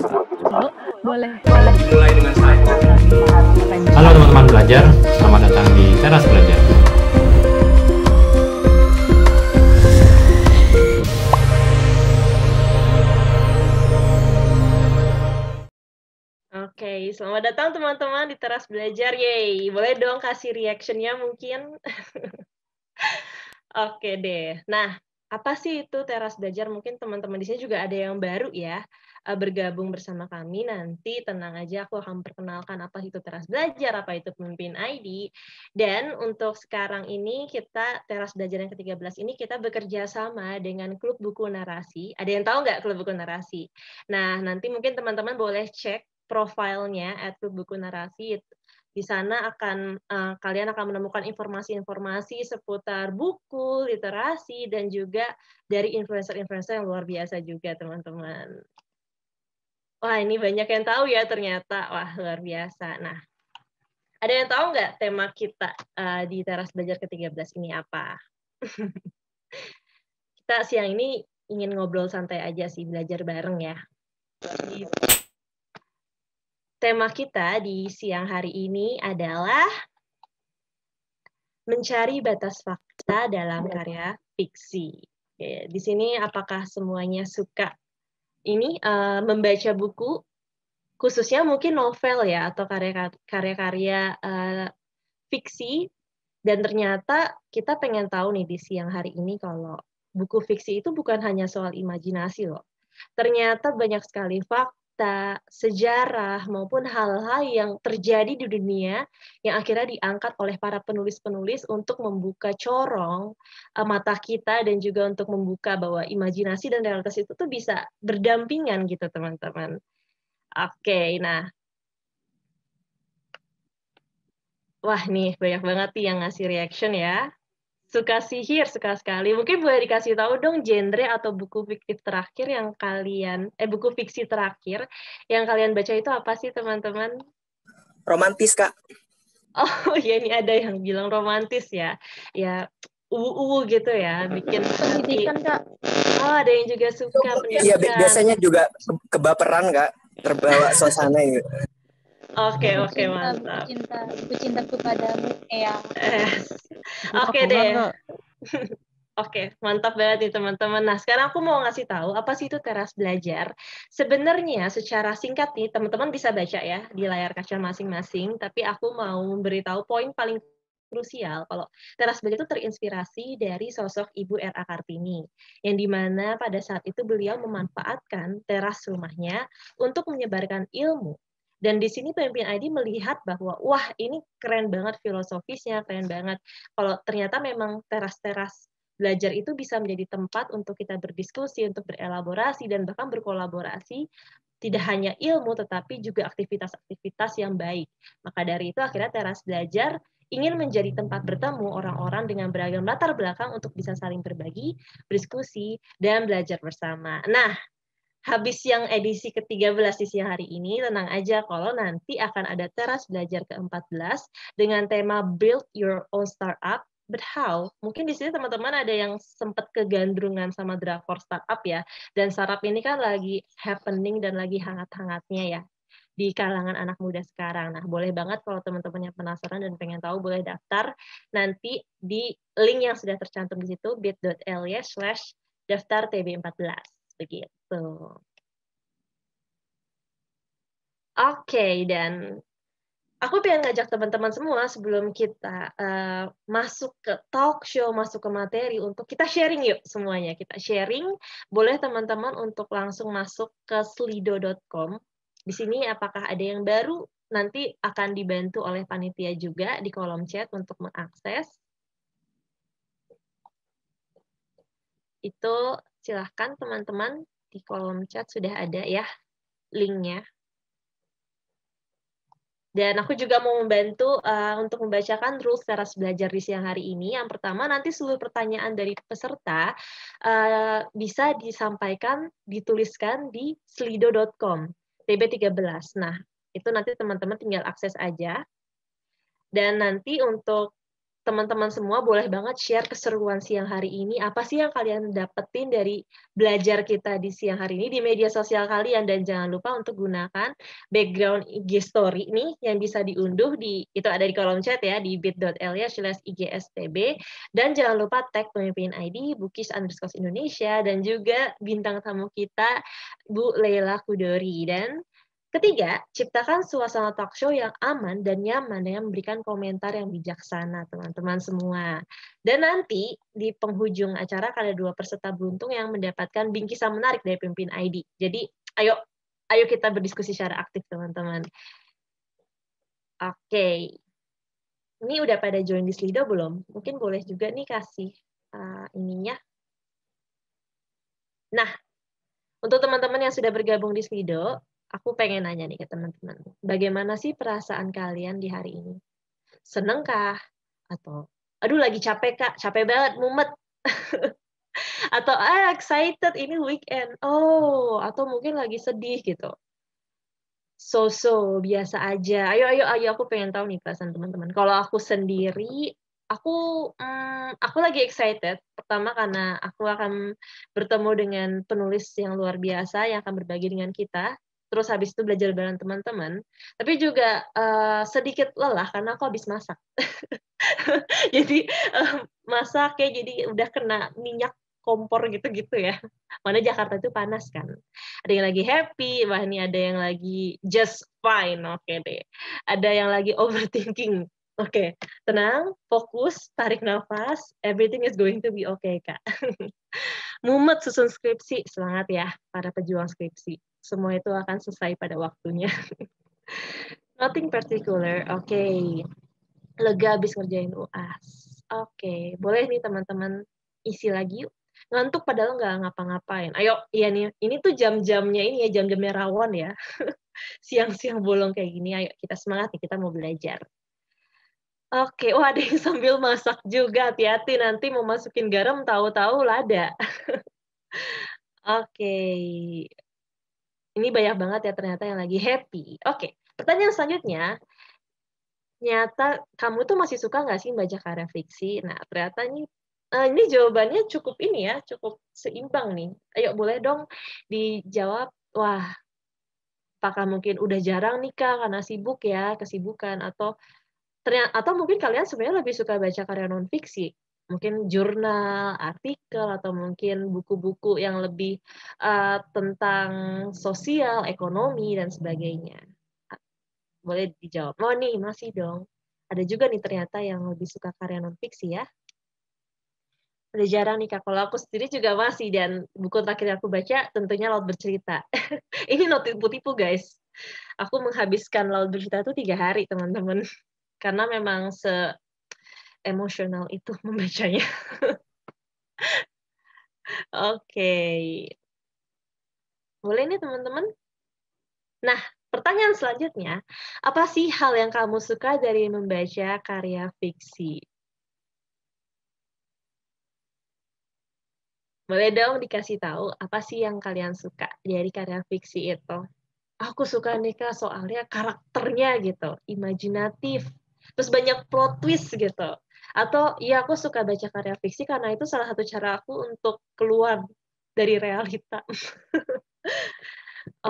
Halo, teman-teman belajar, selamat datang di teras belajar. Oke, selamat datang teman-teman di teras belajar. Yeay, boleh dong kasih reactionnya mungkin. Oke deh. Nah, apa sih itu teras belajar? Mungkin teman-teman di sini juga ada yang baru ya uh, bergabung bersama kami nanti tenang aja aku akan perkenalkan apa itu teras belajar apa itu pemimpin ID dan untuk sekarang ini kita teras belajar yang ke-13 ini kita bekerja sama dengan klub buku narasi ada yang tahu nggak klub buku narasi nah nanti mungkin teman-teman boleh cek profilnya at klub buku narasi di sana akan uh, kalian akan menemukan informasi-informasi seputar buku, literasi dan juga dari influencer-influencer yang luar biasa juga teman-teman. Wah, ini banyak yang tahu ya ternyata. Wah, luar biasa. Nah, ada yang tahu nggak tema kita uh, di teras belajar ke-13 ini apa? kita siang ini ingin ngobrol santai aja sih, belajar bareng ya. Jadi, tema kita di siang hari ini adalah mencari batas fakta dalam karya fiksi. Di sini apakah semuanya suka ini uh, membaca buku khususnya mungkin novel ya atau karya-karya uh, fiksi dan ternyata kita pengen tahu nih di siang hari ini kalau buku fiksi itu bukan hanya soal imajinasi loh. Ternyata banyak sekali fakta cerita, sejarah, maupun hal-hal yang terjadi di dunia yang akhirnya diangkat oleh para penulis-penulis untuk membuka corong uh, mata kita dan juga untuk membuka bahwa imajinasi dan realitas itu tuh bisa berdampingan gitu teman-teman. Oke, nah Wah nih banyak banget yang ngasih reaction ya suka sihir suka sekali. Mungkin boleh dikasih tahu dong genre atau buku fiktif terakhir yang kalian eh buku fiksi terakhir yang kalian baca itu apa sih teman-teman? Romantis kak. Oh ya ini ada yang bilang romantis ya. Ya uu gitu ya bikin pendidikan kak. Oh ada yang juga suka iya, pendidikan. Iya biasanya juga kebaperan kak terbawa suasana gitu. Oke, oke, okay, mantap. Cinta, aku cintaku padamu, Eyang. Eh, oke deh. Oke, mantap banget nih teman-teman. Nah, sekarang aku mau ngasih tahu apa sih itu teras belajar. Sebenarnya secara singkat nih, teman-teman bisa baca ya di layar kaca masing-masing, tapi aku mau memberitahu poin paling krusial kalau teras belajar itu terinspirasi dari sosok Ibu R.A. Kartini, yang dimana pada saat itu beliau memanfaatkan teras rumahnya untuk menyebarkan ilmu dan di sini pemimpin ID melihat bahwa wah ini keren banget filosofisnya, keren banget. Kalau ternyata memang teras-teras belajar itu bisa menjadi tempat untuk kita berdiskusi, untuk berelaborasi dan bahkan berkolaborasi tidak hanya ilmu tetapi juga aktivitas-aktivitas yang baik. Maka dari itu akhirnya teras belajar ingin menjadi tempat bertemu orang-orang dengan beragam latar belakang untuk bisa saling berbagi, berdiskusi, dan belajar bersama. Nah, habis yang edisi ke-13 di siang hari ini, tenang aja kalau nanti akan ada teras belajar ke-14 dengan tema Build Your Own Startup, but how? Mungkin di sini teman-teman ada yang sempat kegandrungan sama drakor startup ya, dan startup ini kan lagi happening dan lagi hangat-hangatnya ya di kalangan anak muda sekarang. Nah, boleh banget kalau teman-teman yang penasaran dan pengen tahu boleh daftar nanti di link yang sudah tercantum di situ bit.ly slash daftar TB14 begitu. Oke, okay, dan aku pengen ngajak teman-teman semua sebelum kita uh, masuk ke talk show, masuk ke materi untuk kita sharing yuk semuanya. Kita sharing, boleh teman-teman untuk langsung masuk ke slido.com. Di sini apakah ada yang baru nanti akan dibantu oleh panitia juga di kolom chat untuk mengakses. Itu silahkan teman-teman di kolom chat sudah ada ya linknya. Dan aku juga mau membantu uh, untuk membacakan rules teras belajar di siang hari ini. Yang pertama, nanti seluruh pertanyaan dari peserta uh, bisa disampaikan, dituliskan di slido.com, TB13. Nah, itu nanti teman-teman tinggal akses aja. Dan nanti untuk teman-teman semua boleh banget share keseruan siang hari ini. Apa sih yang kalian dapetin dari belajar kita di siang hari ini di media sosial kalian dan jangan lupa untuk gunakan background IG story nih yang bisa diunduh di itu ada di kolom chat ya di bit.ly slash IGSTB dan jangan lupa tag pemimpin ID Bukis underscore Indonesia dan juga bintang tamu kita Bu Leila Kudori dan Ketiga, ciptakan suasana talk show yang aman dan nyaman dengan memberikan komentar yang bijaksana, teman-teman semua. Dan nanti di penghujung acara ada dua peserta beruntung yang mendapatkan bingkisan menarik dari pimpin ID. Jadi, ayo ayo kita berdiskusi secara aktif, teman-teman. Oke. Ini udah pada join di Slido belum? Mungkin boleh juga nih kasih uh, ininya. Nah, untuk teman-teman yang sudah bergabung di Slido, aku pengen nanya nih ke teman-teman. Bagaimana sih perasaan kalian di hari ini? Seneng kah? Atau, aduh lagi capek kak, capek banget, mumet. atau, ah excited, ini weekend. Oh, atau mungkin lagi sedih gitu. So-so, biasa aja. Ayo, ayo, ayo, aku pengen tahu nih perasaan teman-teman. Kalau aku sendiri, aku hmm, aku lagi excited pertama karena aku akan bertemu dengan penulis yang luar biasa yang akan berbagi dengan kita terus habis itu belajar bareng teman-teman tapi juga uh, sedikit lelah karena aku habis masak jadi uh, masak ya jadi udah kena minyak kompor gitu-gitu ya mana Jakarta itu panas kan ada yang lagi happy wah ini ada yang lagi just fine oke okay deh ada yang lagi overthinking oke okay. tenang fokus tarik nafas everything is going to be okay kak mumet susun skripsi semangat ya para pejuang skripsi semua itu akan selesai pada waktunya. Nothing particular, oke. Okay. Lega habis ngerjain UAS. Oke, okay. boleh nih teman-teman isi lagi yuk. Ngantuk padahal nggak ngapa-ngapain. Ayo, iya nih, ini tuh jam-jamnya ini ya, jam-jamnya rawon ya. Siang-siang bolong kayak gini, ayo kita semangat nih, kita mau belajar. Oke, okay. wah ada yang sambil masak juga, hati-hati nanti mau masukin garam tahu-tahu lada. Oke, okay. Ini banyak banget ya ternyata yang lagi happy. Oke, okay. pertanyaan selanjutnya, nyata kamu tuh masih suka nggak sih baca karya fiksi? Nah, ternyata ini uh, ini jawabannya cukup ini ya, cukup seimbang nih. Ayo boleh dong dijawab. Wah, apakah mungkin udah jarang nih kak karena sibuk ya kesibukan atau ternyata atau mungkin kalian sebenarnya lebih suka baca karya non fiksi mungkin jurnal, artikel, atau mungkin buku-buku yang lebih uh, tentang sosial, ekonomi, dan sebagainya. Boleh dijawab. Oh nih, masih dong. Ada juga nih ternyata yang lebih suka karya non-fiksi ya. ada jarang nih Kak, kalau aku sendiri juga masih, dan buku terakhir yang aku baca tentunya Laut Bercerita. Ini not tipu-tipu guys. Aku menghabiskan Laut Bercerita itu tiga hari, teman-teman. Karena memang se emosional itu membacanya. Oke. okay. Boleh nih teman-teman? Nah, pertanyaan selanjutnya, apa sih hal yang kamu suka dari membaca karya fiksi? Boleh dong dikasih tahu apa sih yang kalian suka dari karya fiksi itu? Aku suka nih soalnya karakternya gitu, imajinatif, terus banyak plot twist gitu atau ya aku suka baca karya fiksi karena itu salah satu cara aku untuk keluar dari realita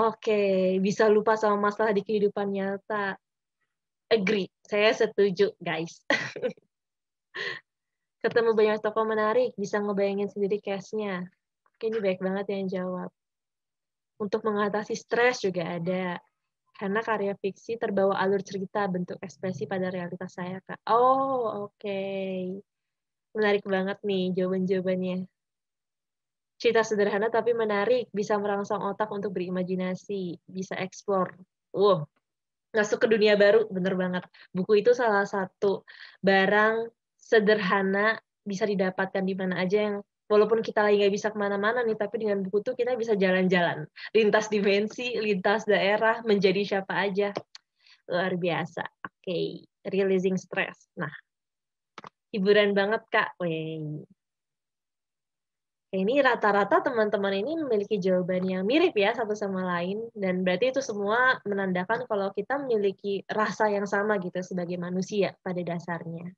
oke bisa lupa sama masalah di kehidupan nyata agree saya setuju guys ketemu banyak tokoh menarik bisa ngebayangin sendiri case-nya oke ini baik banget yang jawab untuk mengatasi stres juga ada karena karya fiksi terbawa alur cerita bentuk ekspresi pada realitas saya kak oh oke okay. menarik banget nih jawaban jawabannya cerita sederhana tapi menarik bisa merangsang otak untuk berimajinasi bisa eksplor wow masuk ke dunia baru bener banget buku itu salah satu barang sederhana bisa didapatkan di mana aja yang walaupun kita lagi nggak bisa kemana-mana nih, tapi dengan buku tuh kita bisa jalan-jalan, lintas dimensi, lintas daerah, menjadi siapa aja. Luar biasa. Oke, okay. releasing stress. Nah, hiburan banget kak. Wey. Ini rata-rata teman-teman ini memiliki jawaban yang mirip ya satu sama lain dan berarti itu semua menandakan kalau kita memiliki rasa yang sama gitu sebagai manusia pada dasarnya.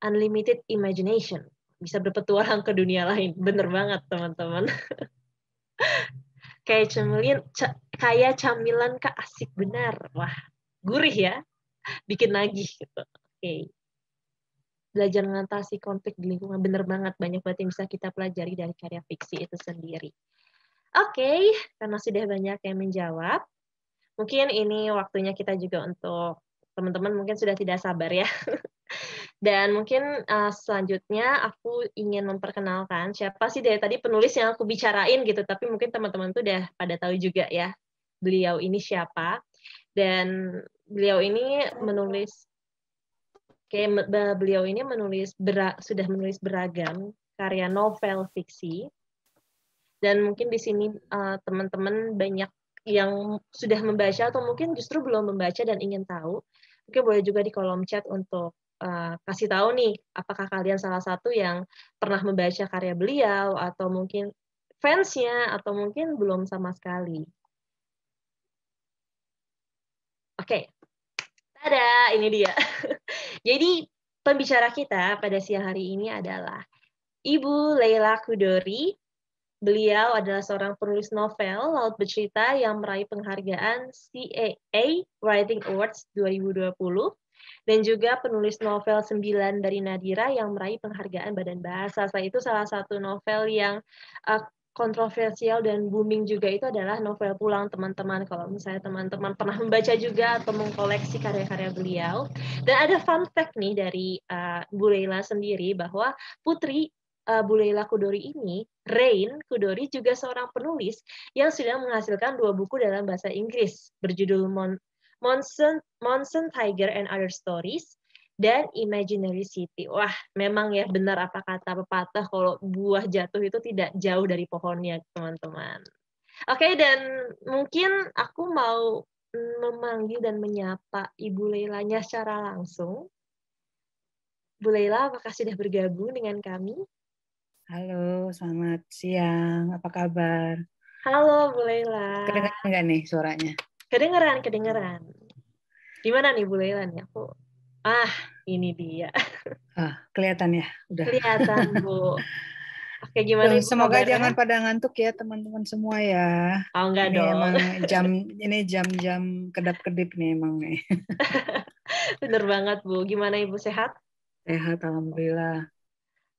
Unlimited imagination bisa berpetualang ke dunia lain. Bener banget, teman-teman. kayak camilan, kayak camilan kak asik benar. Wah, gurih ya. Bikin nagih gitu. Oke. Okay. Belajar mengatasi konflik di lingkungan bener banget. Banyak banget yang bisa kita pelajari dari karya fiksi itu sendiri. Oke, okay, karena sudah banyak yang menjawab, mungkin ini waktunya kita juga untuk teman-teman mungkin sudah tidak sabar ya Dan mungkin uh, selanjutnya aku ingin memperkenalkan siapa sih dari tadi penulis yang aku bicarain gitu, tapi mungkin teman-teman tuh udah pada tahu juga ya beliau ini siapa. Dan beliau ini menulis kayak beliau ini menulis sudah menulis beragam karya novel fiksi. Dan mungkin di sini uh, teman-teman banyak yang sudah membaca atau mungkin justru belum membaca dan ingin tahu, oke boleh juga di kolom chat untuk Eh, kasih tahu nih apakah kalian salah satu yang pernah membaca karya beliau atau mungkin fansnya atau mungkin belum sama sekali. Oke, okay. ada ini dia. Jadi pembicara kita pada siang hari ini adalah Ibu Leila Kudori. Beliau adalah seorang penulis novel Laut Bercerita yang meraih penghargaan CAA Writing Awards 2020 dan juga penulis novel 9 dari Nadira yang meraih penghargaan Badan Bahasa. Selain itu salah satu novel yang eh, kontroversial dan booming juga itu adalah novel Pulang teman-teman kalau misalnya teman-teman pernah membaca juga atau mengkoleksi karya-karya beliau dan ada fun fact nih dari eh, Bu Leila sendiri bahwa Putri uh, Bu Leila Kudori ini Rain Kudori juga seorang penulis yang sudah menghasilkan dua buku dalam bahasa Inggris berjudul Mon Monsoon, Monsoon Tiger and Other Stories, dan Imaginary City. Wah, memang ya benar apa kata pepatah kalau buah jatuh itu tidak jauh dari pohonnya, teman-teman. Oke, okay, dan mungkin aku mau memanggil dan menyapa Ibu Leilanya secara langsung. Bu Leila, apakah sudah bergabung dengan kami? Halo, selamat siang. Apa kabar? Halo, Bu Leila. Kedengaran nggak nih suaranya? Kedengeran, kedengeran. Gimana nih Bu Leila nih? Aku ah, ini dia. Ah, kelihatan ya, udah. Kelihatan, Bu. Oke, gimana Duh, Semoga kabarnya? jangan pada ngantuk ya teman-teman semua ya. Oh, enggak ini dong. Emang jam ini jam-jam kedap-kedip nih emang nih. Bener banget, Bu. Gimana Ibu sehat? Sehat, alhamdulillah.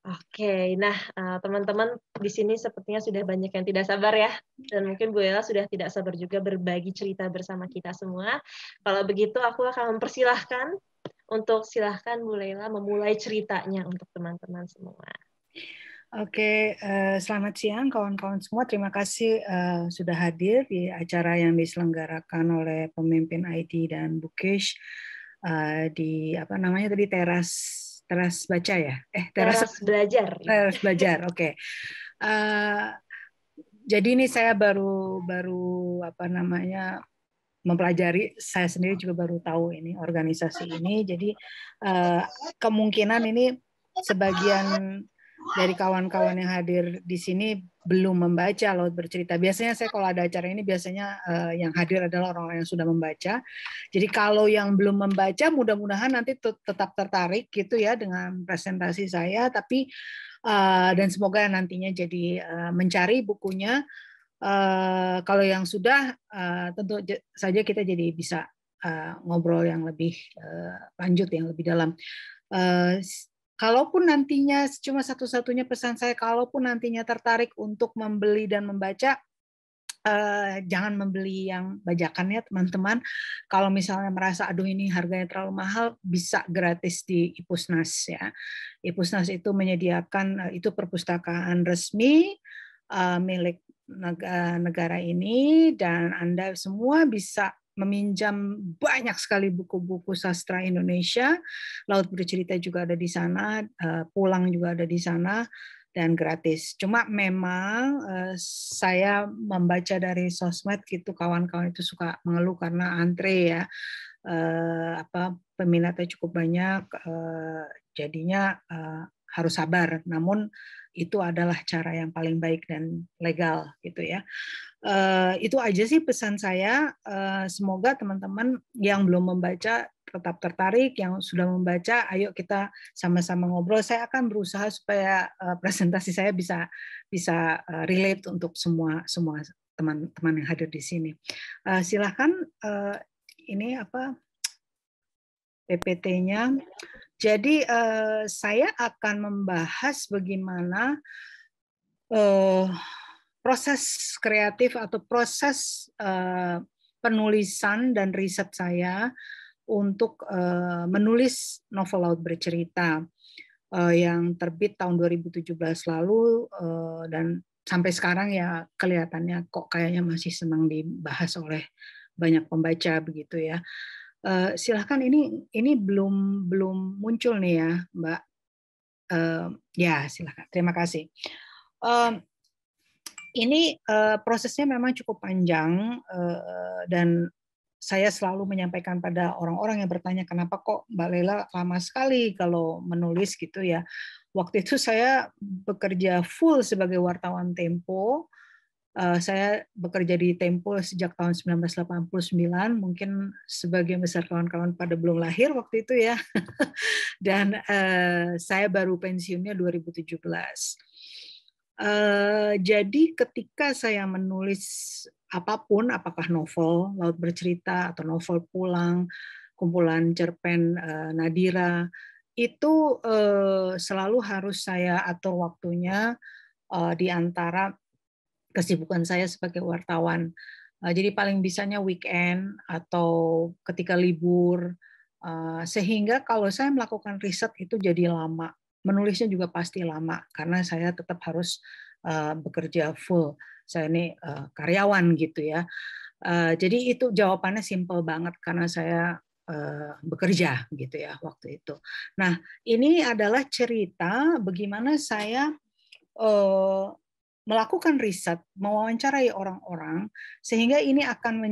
Oke, nah eh, teman-teman di sini sepertinya sudah banyak yang tidak sabar ya, dan mungkin Bu Ella sudah tidak sabar juga berbagi cerita bersama kita semua. Kalau begitu, aku akan mempersilahkan untuk silahkan Bu Lela memulai ceritanya untuk teman-teman semua. Oke, eh, selamat siang kawan-kawan semua. Terima kasih eh, sudah hadir di acara yang diselenggarakan oleh pemimpin IT dan Bukesh di apa namanya tadi teras teras baca ya eh teras, teras belajar teras belajar oke okay. uh, eh, jadi ini saya baru baru apa namanya mempelajari saya sendiri juga baru tahu ini organisasi ini jadi uh, kemungkinan ini sebagian dari kawan-kawan yang hadir di sini belum membaca Laut Bercerita. Biasanya saya kalau ada acara ini biasanya uh, yang hadir adalah orang-orang yang sudah membaca. Jadi kalau yang belum membaca mudah-mudahan nanti tetap tertarik gitu ya dengan presentasi saya tapi uh, dan semoga nantinya jadi uh, mencari bukunya uh, kalau yang sudah uh, tentu saja kita jadi bisa uh, ngobrol yang lebih uh, lanjut yang lebih dalam. Uh, kalaupun nantinya cuma satu-satunya pesan saya, kalaupun nantinya tertarik untuk membeli dan membaca, eh, jangan membeli yang bajakannya teman-teman. Kalau misalnya merasa aduh ini harganya terlalu mahal, bisa gratis di Ipusnas ya. Ipusnas itu menyediakan eh, itu perpustakaan resmi eh, milik negara ini dan Anda semua bisa meminjam banyak sekali buku-buku sastra Indonesia. Laut Bercerita juga ada di sana, eh, Pulang juga ada di sana dan gratis. Cuma memang eh, saya membaca dari sosmed gitu kawan-kawan itu suka mengeluh karena antre ya. Eh, apa peminatnya cukup banyak jadinya harus sabar. Namun itu adalah cara yang paling baik dan legal gitu ya. Eh, itu aja sih pesan saya. Eh, semoga teman-teman yang belum membaca tetap tertarik, yang sudah membaca, ayo kita sama-sama ngobrol. Saya akan berusaha supaya eh, presentasi saya bisa bisa relate untuk semua semua teman-teman yang hadir di sini. Uh, silahkan ini apa PPT-nya. Jadi saya akan membahas bagaimana proses kreatif atau proses uh, penulisan dan riset saya untuk uh, menulis novel laut bercerita uh, yang terbit tahun 2017 lalu uh, dan sampai sekarang ya kelihatannya kok kayaknya masih senang dibahas oleh banyak pembaca begitu ya. Uh, silahkan ini ini belum belum muncul nih ya Mbak. Uh, ya silahkan. Terima kasih. Uh, ini uh, prosesnya memang cukup panjang uh, dan saya selalu menyampaikan pada orang-orang yang bertanya kenapa kok Mbak Lela lama sekali kalau menulis gitu ya. Waktu itu saya bekerja full sebagai wartawan Tempo. Eh, saya bekerja di Tempo sejak tahun 1989, mungkin sebagian besar kawan-kawan pada belum lahir waktu itu ya. Dan saya baru pensiunnya 2017 Eh, jadi ketika saya menulis apapun, apakah novel Laut Bercerita atau novel Pulang, kumpulan cerpen uh, Nadira, itu uh, selalu harus saya atur waktunya uh, di antara kesibukan saya sebagai wartawan. Uh, jadi paling bisanya weekend atau ketika libur, sehingga kalau saya melakukan riset itu jadi lama menulisnya juga pasti lama karena saya tetap harus eh, bekerja full. Saya ini eh, karyawan gitu ya. Eh, jadi itu jawabannya simple banget karena saya bekerja gitu ya waktu itu. Nah, ini adalah cerita bagaimana saya melakukan riset, mewawancarai orang-orang sehingga ini akan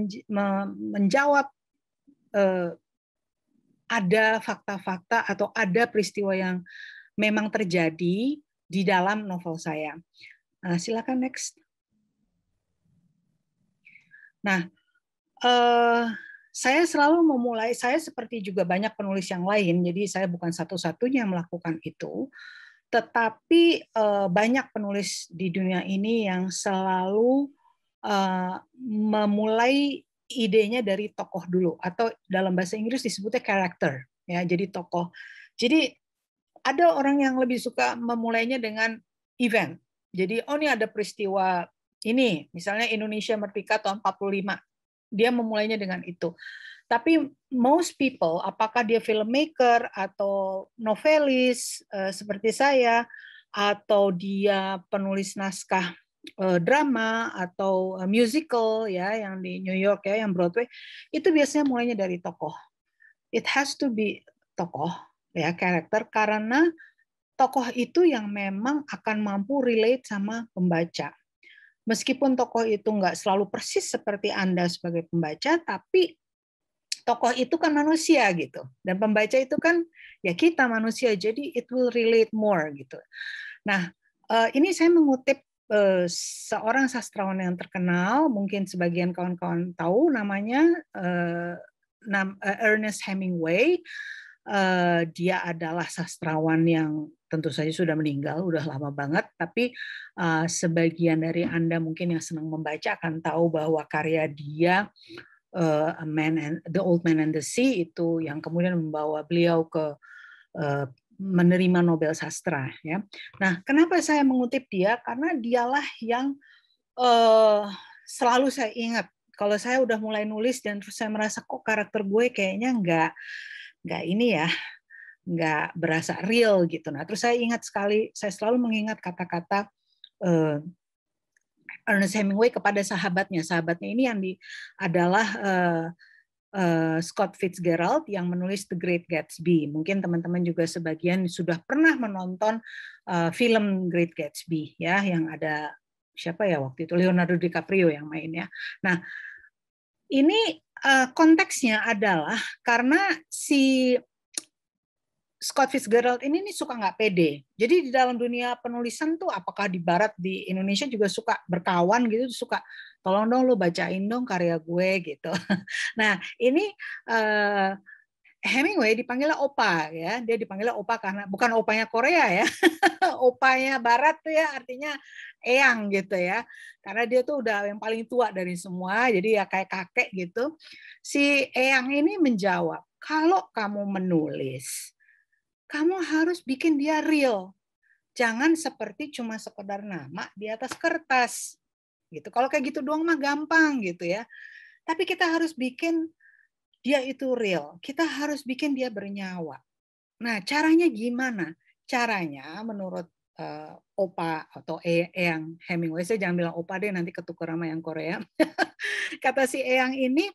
menjawab ada fakta-fakta atau ada peristiwa yang memang terjadi di dalam novel saya. Nah, silakan next. Nah, eh, saya selalu memulai, saya seperti juga banyak penulis yang lain, jadi saya bukan satu-satunya yang melakukan itu, tetapi eh, banyak penulis di dunia ini yang selalu eh, memulai idenya dari tokoh dulu atau dalam bahasa Inggris disebutnya karakter ya jadi tokoh. Jadi ada orang yang lebih suka memulainya dengan event. Jadi, oh ini ada peristiwa ini, misalnya Indonesia Merdeka tahun 45. Dia memulainya dengan itu. Tapi most people, apakah dia filmmaker atau novelis eh, seperti saya, atau dia penulis naskah eh, drama atau eh, musical ya yang di New York ya yang Broadway, itu biasanya mulainya dari tokoh. It has to be tokoh ya karakter karena tokoh itu yang memang akan mampu relate sama pembaca. Meskipun tokoh itu nggak selalu persis seperti Anda sebagai pembaca, tapi tokoh itu kan manusia gitu. Dan pembaca itu kan ya kita manusia, jadi it will relate more gitu. Nah, eh, ini saya mengutip eh, seorang sastrawan yang terkenal, mungkin sebagian kawan-kawan tahu namanya eh, Ernest Hemingway. Eh, dia adalah sastrawan yang tentu saja sudah meninggal, sudah lama banget. Tapi eh, sebagian dari anda mungkin yang senang membaca akan tahu bahwa karya dia eh, A Man and The Old Man and the Sea itu yang kemudian membawa beliau ke menerima Nobel sastra. Ya. Nah, kenapa saya mengutip dia? Karena dialah yang selalu saya ingat. Kalau saya udah mulai nulis dan terus saya merasa kok karakter gue kayaknya nggak nggak ini ya nggak berasa real gitu. Nah terus saya ingat sekali, saya selalu mengingat kata-kata uh, Ernest Hemingway kepada sahabatnya. Sahabatnya ini yang di adalah uh, Scott Fitzgerald yang menulis The Great Gatsby. Mungkin teman-teman juga sebagian sudah pernah menonton film film Great Gatsby ya yang ada siapa ya waktu itu Leonardo DiCaprio yang mainnya. Nah ini Eh, konteksnya adalah karena si Scott Fitzgerald ini nih suka nggak pede. Jadi di dalam dunia penulisan tuh apakah di barat di Indonesia juga suka berkawan gitu suka tolong dong lu bacain dong karya gue gitu. Nah, ini uh, Hemingway dipanggil opa ya. Dia dipanggil opa karena bukan opanya Korea ya. opanya barat tuh ya artinya eyang gitu ya. Karena dia tuh udah yang paling tua dari semua, jadi ya kayak kakek gitu. Si eyang ini menjawab, "Kalau kamu menulis, kamu harus bikin dia real. Jangan seperti cuma sekedar nama di atas kertas." Gitu. Kalau kayak gitu doang mah gampang gitu ya. Tapi kita harus bikin dia itu real. Kita harus bikin dia bernyawa. Nah, caranya gimana? Caranya menurut uh, opa atau e Eyang Hemingway. Saya jangan bilang opa deh nanti ketukar sama yang Korea. Kata si Eyang ini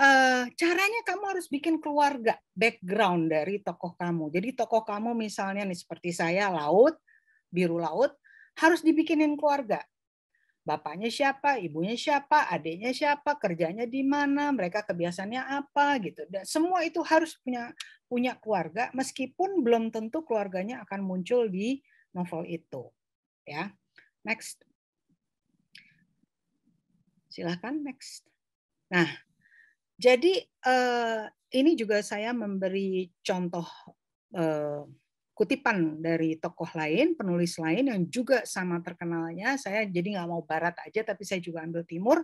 uh, caranya kamu harus bikin keluarga background dari tokoh kamu. Jadi tokoh kamu misalnya nih seperti saya laut, biru laut harus dibikinin keluarga. Bapaknya siapa, ibunya siapa, adiknya siapa, kerjanya di mana, mereka kebiasaannya apa gitu. Dan semua itu harus punya punya keluarga meskipun belum tentu keluarganya akan muncul di novel itu. Ya, next. Silahkan next. Nah, jadi eh, ini juga saya memberi contoh eh, kutipan dari tokoh lain, penulis lain yang juga sama terkenalnya. Saya jadi nggak mau barat aja, tapi saya juga ambil timur,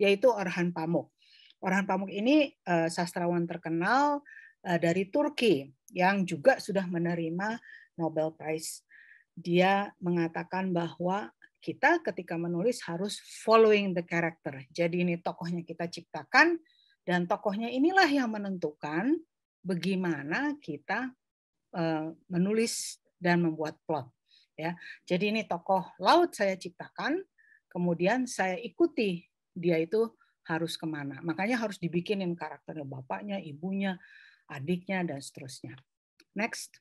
yaitu Orhan Pamuk. Orhan Pamuk ini uh, sastrawan terkenal uh, dari Turki yang juga sudah menerima Nobel Prize dia mengatakan bahwa kita ketika menulis harus following the character. Jadi ini tokohnya kita ciptakan dan tokohnya inilah yang menentukan bagaimana kita eh, menulis dan membuat plot. Ya, jadi ini tokoh laut saya ciptakan, kemudian saya ikuti dia itu harus kemana. Makanya harus dibikinin karakternya bapaknya, ibunya, adiknya, dan seterusnya. Next.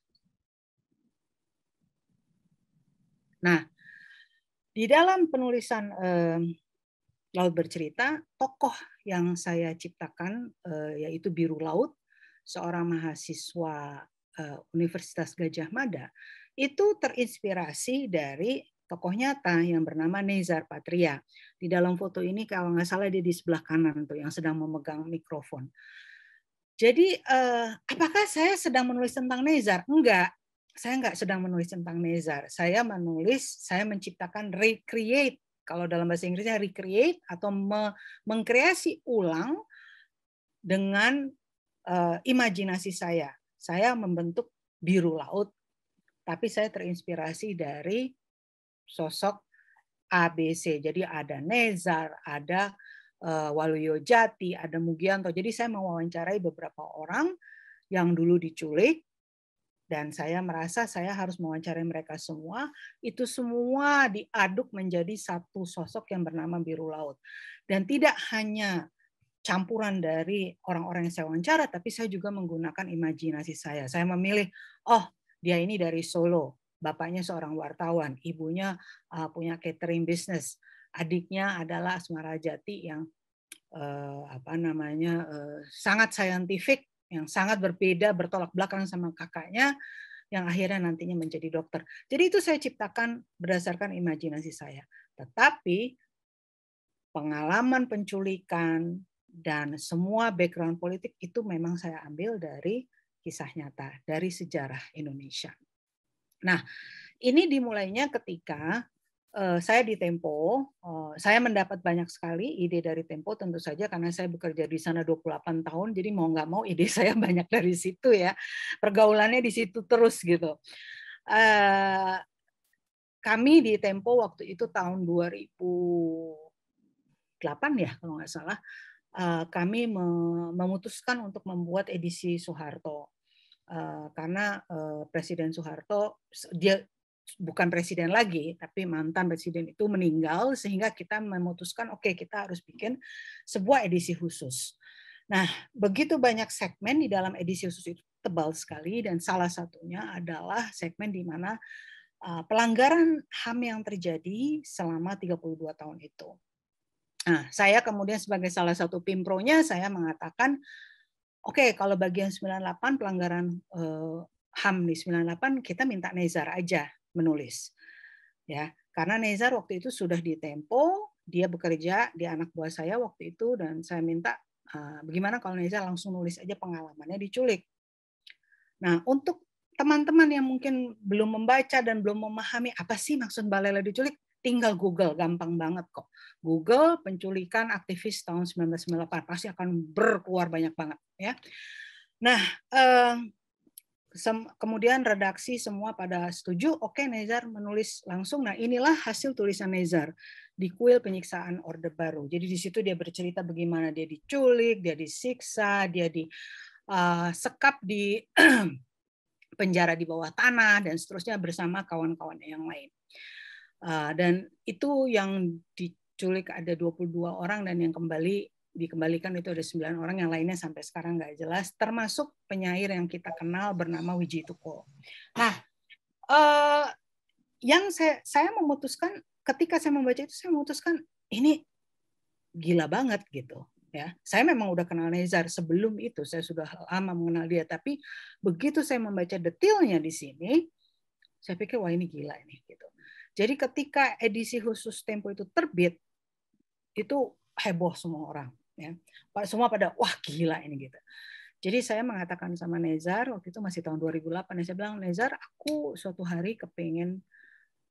Nah, di dalam penulisan eh, Laut Bercerita, tokoh yang saya ciptakan eh, yaitu Biru Laut, seorang mahasiswa eh, Universitas Gajah Mada, itu terinspirasi dari tokoh nyata yang bernama Nezar Patria. Di dalam foto ini kalau nggak salah dia di sebelah kanan tuh yang sedang memegang mikrofon. Jadi eh, apakah saya sedang menulis tentang Nezar? Enggak, saya nggak sedang menulis tentang Nezar. Saya menulis, saya menciptakan recreate. Kalau dalam bahasa Inggrisnya recreate atau me mengkreasi ulang dengan uh, imajinasi saya. Saya membentuk biru laut, tapi saya terinspirasi dari sosok ABC. Jadi ada Nezar, ada uh, Waluyo Jati, ada Mugianto. Jadi saya mewawancarai beberapa orang yang dulu diculik, dan saya merasa saya harus mewawancarai mereka semua itu semua diaduk menjadi satu sosok yang bernama biru laut dan tidak hanya campuran dari orang-orang yang saya wawancara tapi saya juga menggunakan imajinasi saya saya memilih oh dia ini dari Solo bapaknya seorang wartawan ibunya eh, punya catering bisnis adiknya adalah Asmara Jati yang eh, apa namanya eh, sangat saintifik yang sangat berbeda bertolak belakang sama kakaknya yang akhirnya nantinya menjadi dokter. Jadi itu saya ciptakan berdasarkan imajinasi saya. Tetapi pengalaman penculikan dan semua background politik itu memang saya ambil dari kisah nyata, dari sejarah Indonesia. Nah, ini dimulainya ketika Eh, saya di Tempo, eh, saya mendapat banyak sekali ide dari Tempo tentu saja karena saya bekerja di sana 28 tahun, jadi mau nggak mau ide saya banyak dari situ ya. Pergaulannya di situ terus gitu. Eh, kami di Tempo waktu itu tahun 2008 ya kalau nggak salah, kami memutuskan untuk membuat edisi Soeharto. Uh, karena uh, Presiden Soeharto dia bukan presiden lagi, tapi mantan presiden itu meninggal, sehingga kita memutuskan, oke, okay, kita harus bikin sebuah edisi khusus. Nah, begitu banyak segmen di dalam edisi khusus itu tebal sekali, dan salah satunya adalah segmen di mana eh, pelanggaran HAM yang terjadi selama 32 tahun itu. Nah, saya kemudian sebagai salah satu pimpronya, saya mengatakan, oke, okay, kalau bagian 98 pelanggaran HAM eh, di 98 kita minta Nezar aja menulis. Ya, karena Nezar waktu itu sudah di Tempo, dia bekerja di anak buah saya waktu itu dan saya minta uh, bagaimana kalau Nezar langsung nulis aja pengalamannya diculik. Nah, untuk teman-teman yang mungkin belum membaca dan belum memahami apa sih maksud Balela diculik, tinggal Google, gampang banget kok. Google penculikan aktivis tahun 1998 pasti akan berkeluar banyak banget ya. Nah, eh, kemudian redaksi semua pada setuju, oke okay, Nezar menulis langsung. Nah inilah hasil tulisan Nezar di kuil penyiksaan Orde Baru. Jadi di situ dia bercerita bagaimana dia diculik, dia disiksa, dia disekap di eh, penjara di bawah tanah dan seterusnya bersama kawan-kawan yang lain. Eh, dan itu yang diculik ada 22 orang dan yang kembali dikembalikan itu ada sembilan orang yang lainnya sampai sekarang nggak jelas termasuk penyair yang kita kenal bernama Wiji Tuko. Nah, eh, yang saya saya memutuskan ketika saya membaca itu saya memutuskan ini gila banget gitu ya. Saya memang udah kenal Nezar sebelum itu saya sudah lama mengenal dia tapi begitu saya membaca detailnya di sini saya pikir wah ini gila ini gitu. Jadi ketika edisi khusus Tempo itu terbit itu heboh semua orang ya semua pada wah gila ini gitu jadi saya mengatakan sama Nezar waktu itu masih tahun 2008 ya, saya bilang Nezar aku suatu hari kepingin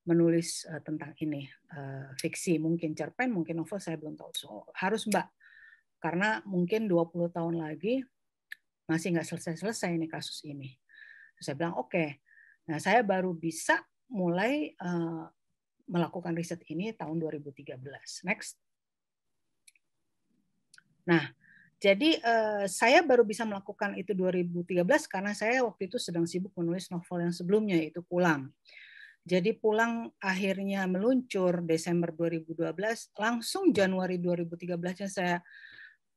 menulis uh, tentang ini uh, fiksi mungkin cerpen mungkin novel saya belum tahu so, harus mbak karena mungkin 20 tahun lagi masih nggak selesai-selesai ini kasus ini Terus saya bilang oke okay. nah saya baru bisa mulai uh, melakukan riset ini tahun 2013 next Nah, jadi eh, saya baru bisa melakukan itu 2013 karena saya waktu itu sedang sibuk menulis novel yang sebelumnya yaitu Pulang. Jadi Pulang akhirnya meluncur Desember 2012, langsung Januari 2013 yang saya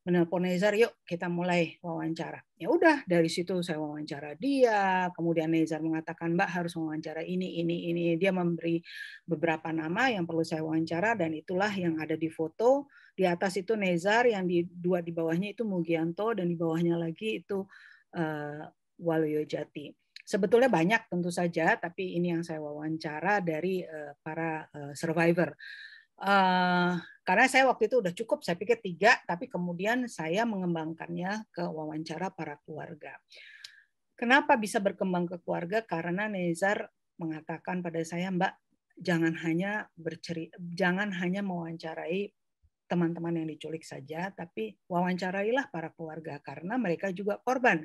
menelpon Nezar, yuk kita mulai wawancara. Ya udah, dari situ saya wawancara dia, kemudian Nezar mengatakan, Mbak harus wawancara ini, ini, ini. Dia memberi beberapa nama yang perlu saya wawancara, dan itulah yang ada di foto di atas itu Nezar, yang di dua di bawahnya itu Mugianto dan di bawahnya lagi itu uh, eh, Waluyo Jati. Sebetulnya banyak tentu saja, tapi ini yang saya wawancara dari uh, para uh, survivor. Uh, karena saya waktu itu udah cukup, saya pikir tiga, tapi kemudian saya mengembangkannya ke wawancara para keluarga. Kenapa bisa berkembang ke keluarga? Karena Nezar mengatakan pada saya, Mbak, jangan hanya berceri, jangan hanya mewawancarai teman-teman yang diculik saja, tapi wawancarailah para keluarga karena mereka juga korban.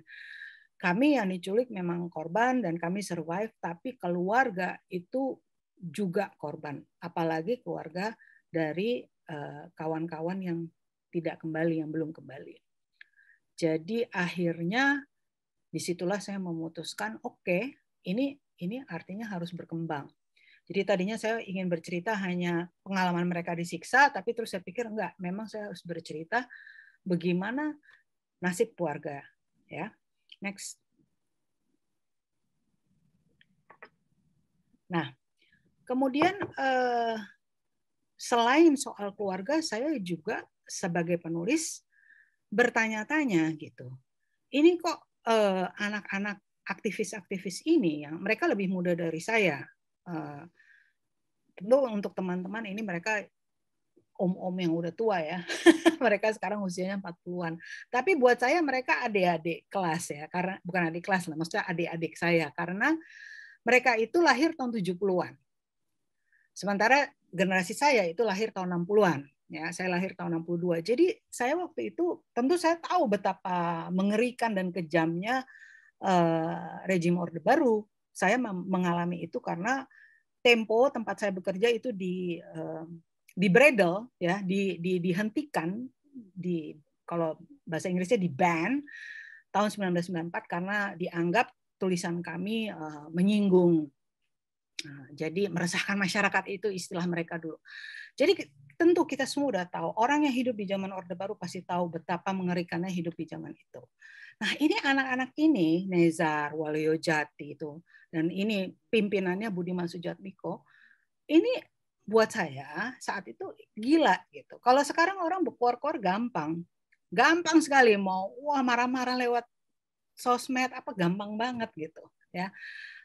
Kami yang diculik memang korban dan kami survive, tapi keluarga itu juga korban, apalagi keluarga dari eh, kawan-kawan yang tidak kembali, yang belum kembali. Jadi akhirnya disitulah saya memutuskan, oke, okay, ini ini artinya harus berkembang. Jadi tadinya saya ingin bercerita hanya pengalaman mereka disiksa, tapi terus saya pikir enggak, memang saya harus bercerita bagaimana nasib keluarga. Ya, next. Nah, kemudian eh, selain soal keluarga, saya juga sebagai penulis bertanya-tanya gitu. Ini kok eh, anak-anak aktivis-aktivis ini yang mereka lebih muda dari saya tentu eh, untuk teman-teman ini mereka om-om yang udah tua ya. mereka sekarang usianya 40-an. Tapi buat saya mereka adik-adik kelas ya, karena bukan adik kelas lah, maksudnya adik-adik saya karena mereka itu lahir tahun 70-an. Sementara generasi saya itu lahir tahun 60-an. Ya, saya lahir tahun 62. Jadi saya waktu itu tentu saya tahu betapa mengerikan dan kejamnya uh, rejim Orde Baru saya mengalami itu karena tempo tempat saya bekerja itu di di bredel ya di, di dihentikan di kalau bahasa Inggrisnya di ban tahun 1994 karena dianggap tulisan kami menyinggung nah, jadi meresahkan masyarakat itu istilah mereka dulu jadi tentu kita semua sudah tahu orang yang hidup di zaman Orde Baru pasti tahu betapa mengerikannya hidup di zaman itu. Nah ini anak-anak ini Nezar, Waluyo Jati itu dan ini pimpinannya Budiman Sujatmiko ini buat saya saat itu gila gitu. Kalau sekarang orang berkor-kor gampang, gampang sekali mau wah marah-marah lewat sosmed apa gampang banget gitu ya.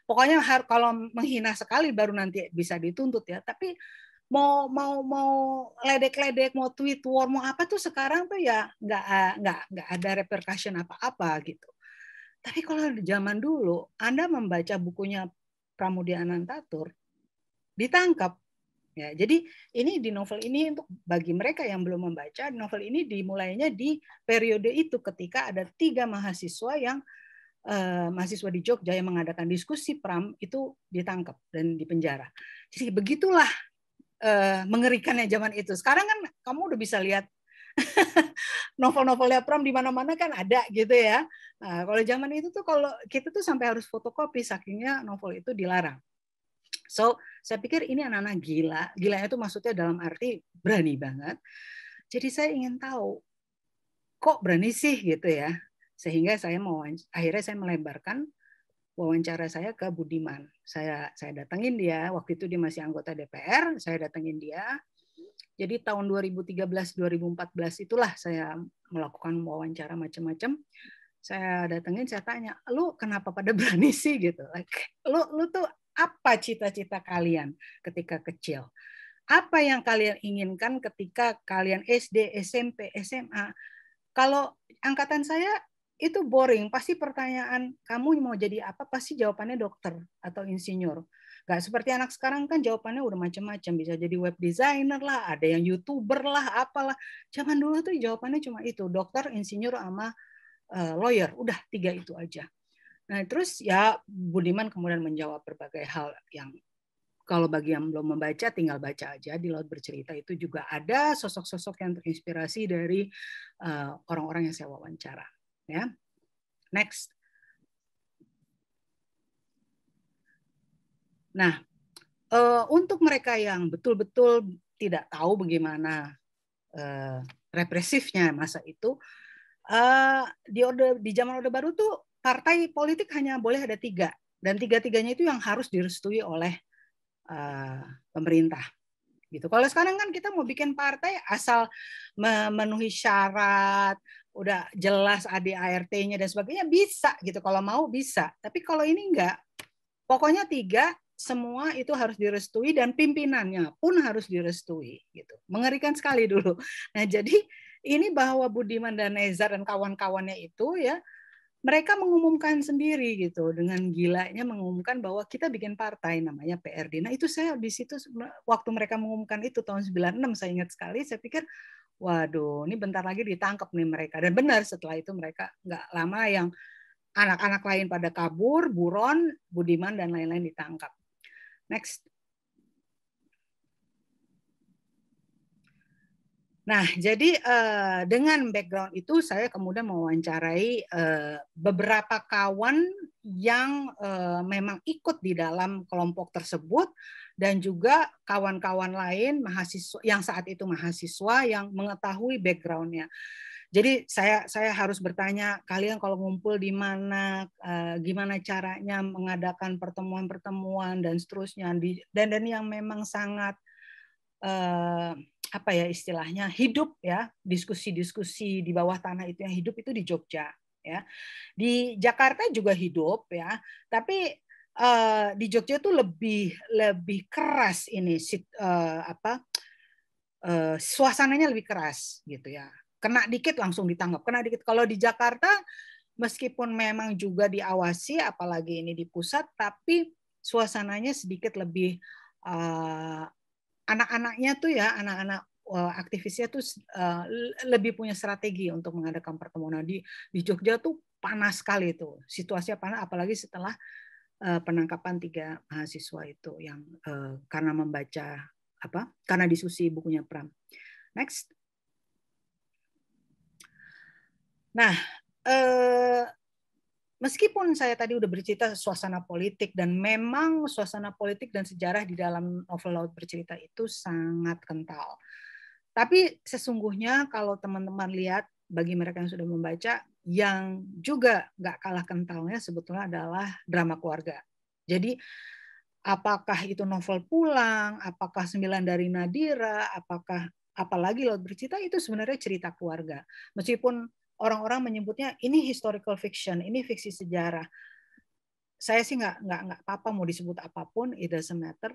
Pokoknya kalau menghina sekali baru nanti bisa dituntut ya. Tapi mau mau mau ledek-ledek mau tweet war mau apa tuh sekarang tuh ya nggak nggak nggak ada repercussion apa-apa gitu tapi kalau di zaman dulu anda membaca bukunya Pramudia Anantatur ditangkap ya jadi ini di novel ini untuk bagi mereka yang belum membaca novel ini dimulainya di periode itu ketika ada tiga mahasiswa yang eh, mahasiswa di Jogja yang mengadakan diskusi pram itu ditangkap dan dipenjara jadi begitulah uh, ya zaman itu. Sekarang kan kamu udah bisa lihat novel-novelnya prom di mana-mana kan ada gitu ya. Nah, kalau zaman itu tuh kalau kita tuh sampai harus fotokopi sakingnya novel itu dilarang. So, saya pikir ini anak-anak gila. Gilanya itu maksudnya dalam arti berani banget. Jadi saya ingin tahu kok berani sih gitu ya. Sehingga saya mau akhirnya saya melebarkan wawancara saya ke Budiman. Saya saya datengin dia, waktu itu dia masih anggota DPR, saya datengin dia. Jadi tahun 2013 2014 itulah saya melakukan wawancara macam-macam. Saya datengin saya tanya, "Lu kenapa pada berani sih gitu? Like, lu lu tuh apa cita-cita kalian ketika kecil? Apa yang kalian inginkan ketika kalian SD, SMP, SMA? Kalau angkatan saya itu boring. Pasti pertanyaan kamu mau jadi apa pasti jawabannya dokter atau insinyur. Gak seperti anak sekarang kan jawabannya udah macam-macam. Bisa jadi web designer lah, ada yang youtuber lah, apalah. Zaman dulu tuh jawabannya cuma itu, dokter, insinyur, sama eh, lawyer. Udah tiga itu aja. Nah terus ya Budiman kemudian menjawab berbagai hal yang kalau bagi yang belum membaca tinggal baca aja di laut bercerita itu juga ada sosok-sosok yang terinspirasi dari eh, orang-orang orang -orang yang saya wawancara. Ya. Next. Nah, uh, untuk mereka yang betul-betul tidak tahu bagaimana uh, represifnya masa itu, uh, di orde di zaman orde baru tuh partai politik hanya boleh ada tiga dan tiga-tiganya itu yang harus direstui oleh uh, pemerintah gitu. Kalau sekarang kan kita mau bikin partai asal memenuhi syarat, udah jelas ADART-nya dan sebagainya bisa gitu kalau mau bisa. Tapi kalau ini enggak, pokoknya tiga semua itu harus direstui dan pimpinannya pun harus direstui gitu. Mengerikan sekali dulu. Nah, jadi ini bahwa Budiman dan Nezar dan kawan-kawannya itu ya mereka mengumumkan sendiri gitu dengan gilanya mengumumkan bahwa kita bikin partai namanya PRD. Nah, itu saya di situ waktu mereka mengumumkan itu tahun 96 saya ingat sekali saya pikir waduh ini bentar lagi ditangkap nih mereka dan benar setelah itu mereka nggak lama yang anak-anak lain pada kabur buron budiman dan lain-lain ditangkap next Nah, jadi eh, dengan background itu saya kemudian mewawancarai eh, beberapa kawan yang eh, memang ikut di dalam kelompok tersebut dan juga kawan-kawan lain mahasiswa yang saat itu mahasiswa yang mengetahui backgroundnya. Jadi saya saya harus bertanya kalian kalau ngumpul di mana, eh, gimana caranya mengadakan pertemuan-pertemuan dan seterusnya dan dan yang memang sangat eh, apa ya istilahnya hidup ya diskusi-diskusi di bawah tanah itu yang hidup itu di Jogja ya di Jakarta juga hidup ya tapi uh, di Jogja itu lebih lebih keras ini uh, apa uh, suasananya lebih keras gitu ya kena dikit langsung ditanggap kena dikit kalau di Jakarta meskipun memang juga diawasi apalagi ini di pusat tapi suasananya sedikit lebih uh, anak-anaknya tuh ya anak-anak aktivisnya tuh lebih punya strategi untuk mengadakan pertemuan nah, di di Jogja tuh panas sekali itu situasinya panas apalagi setelah Eh, penangkapan tiga mahasiswa itu yang uh, karena membaca apa karena diskusi bukunya Pram. Next. Nah, uh, meskipun saya tadi udah bercerita suasana politik dan memang suasana politik dan sejarah di dalam novel Laut Bercerita itu sangat kental. Tapi sesungguhnya kalau teman-teman lihat bagi mereka yang sudah membaca yang juga nggak kalah kentalnya sebetulnya adalah drama keluarga. Jadi apakah itu novel pulang, apakah sembilan dari Nadira, apakah apalagi Laut Bercita itu sebenarnya cerita keluarga. Meskipun orang-orang menyebutnya ini historical fiction, ini fiksi sejarah. Saya sih nggak nggak nggak apa-apa mau disebut apapun, it doesn't matter.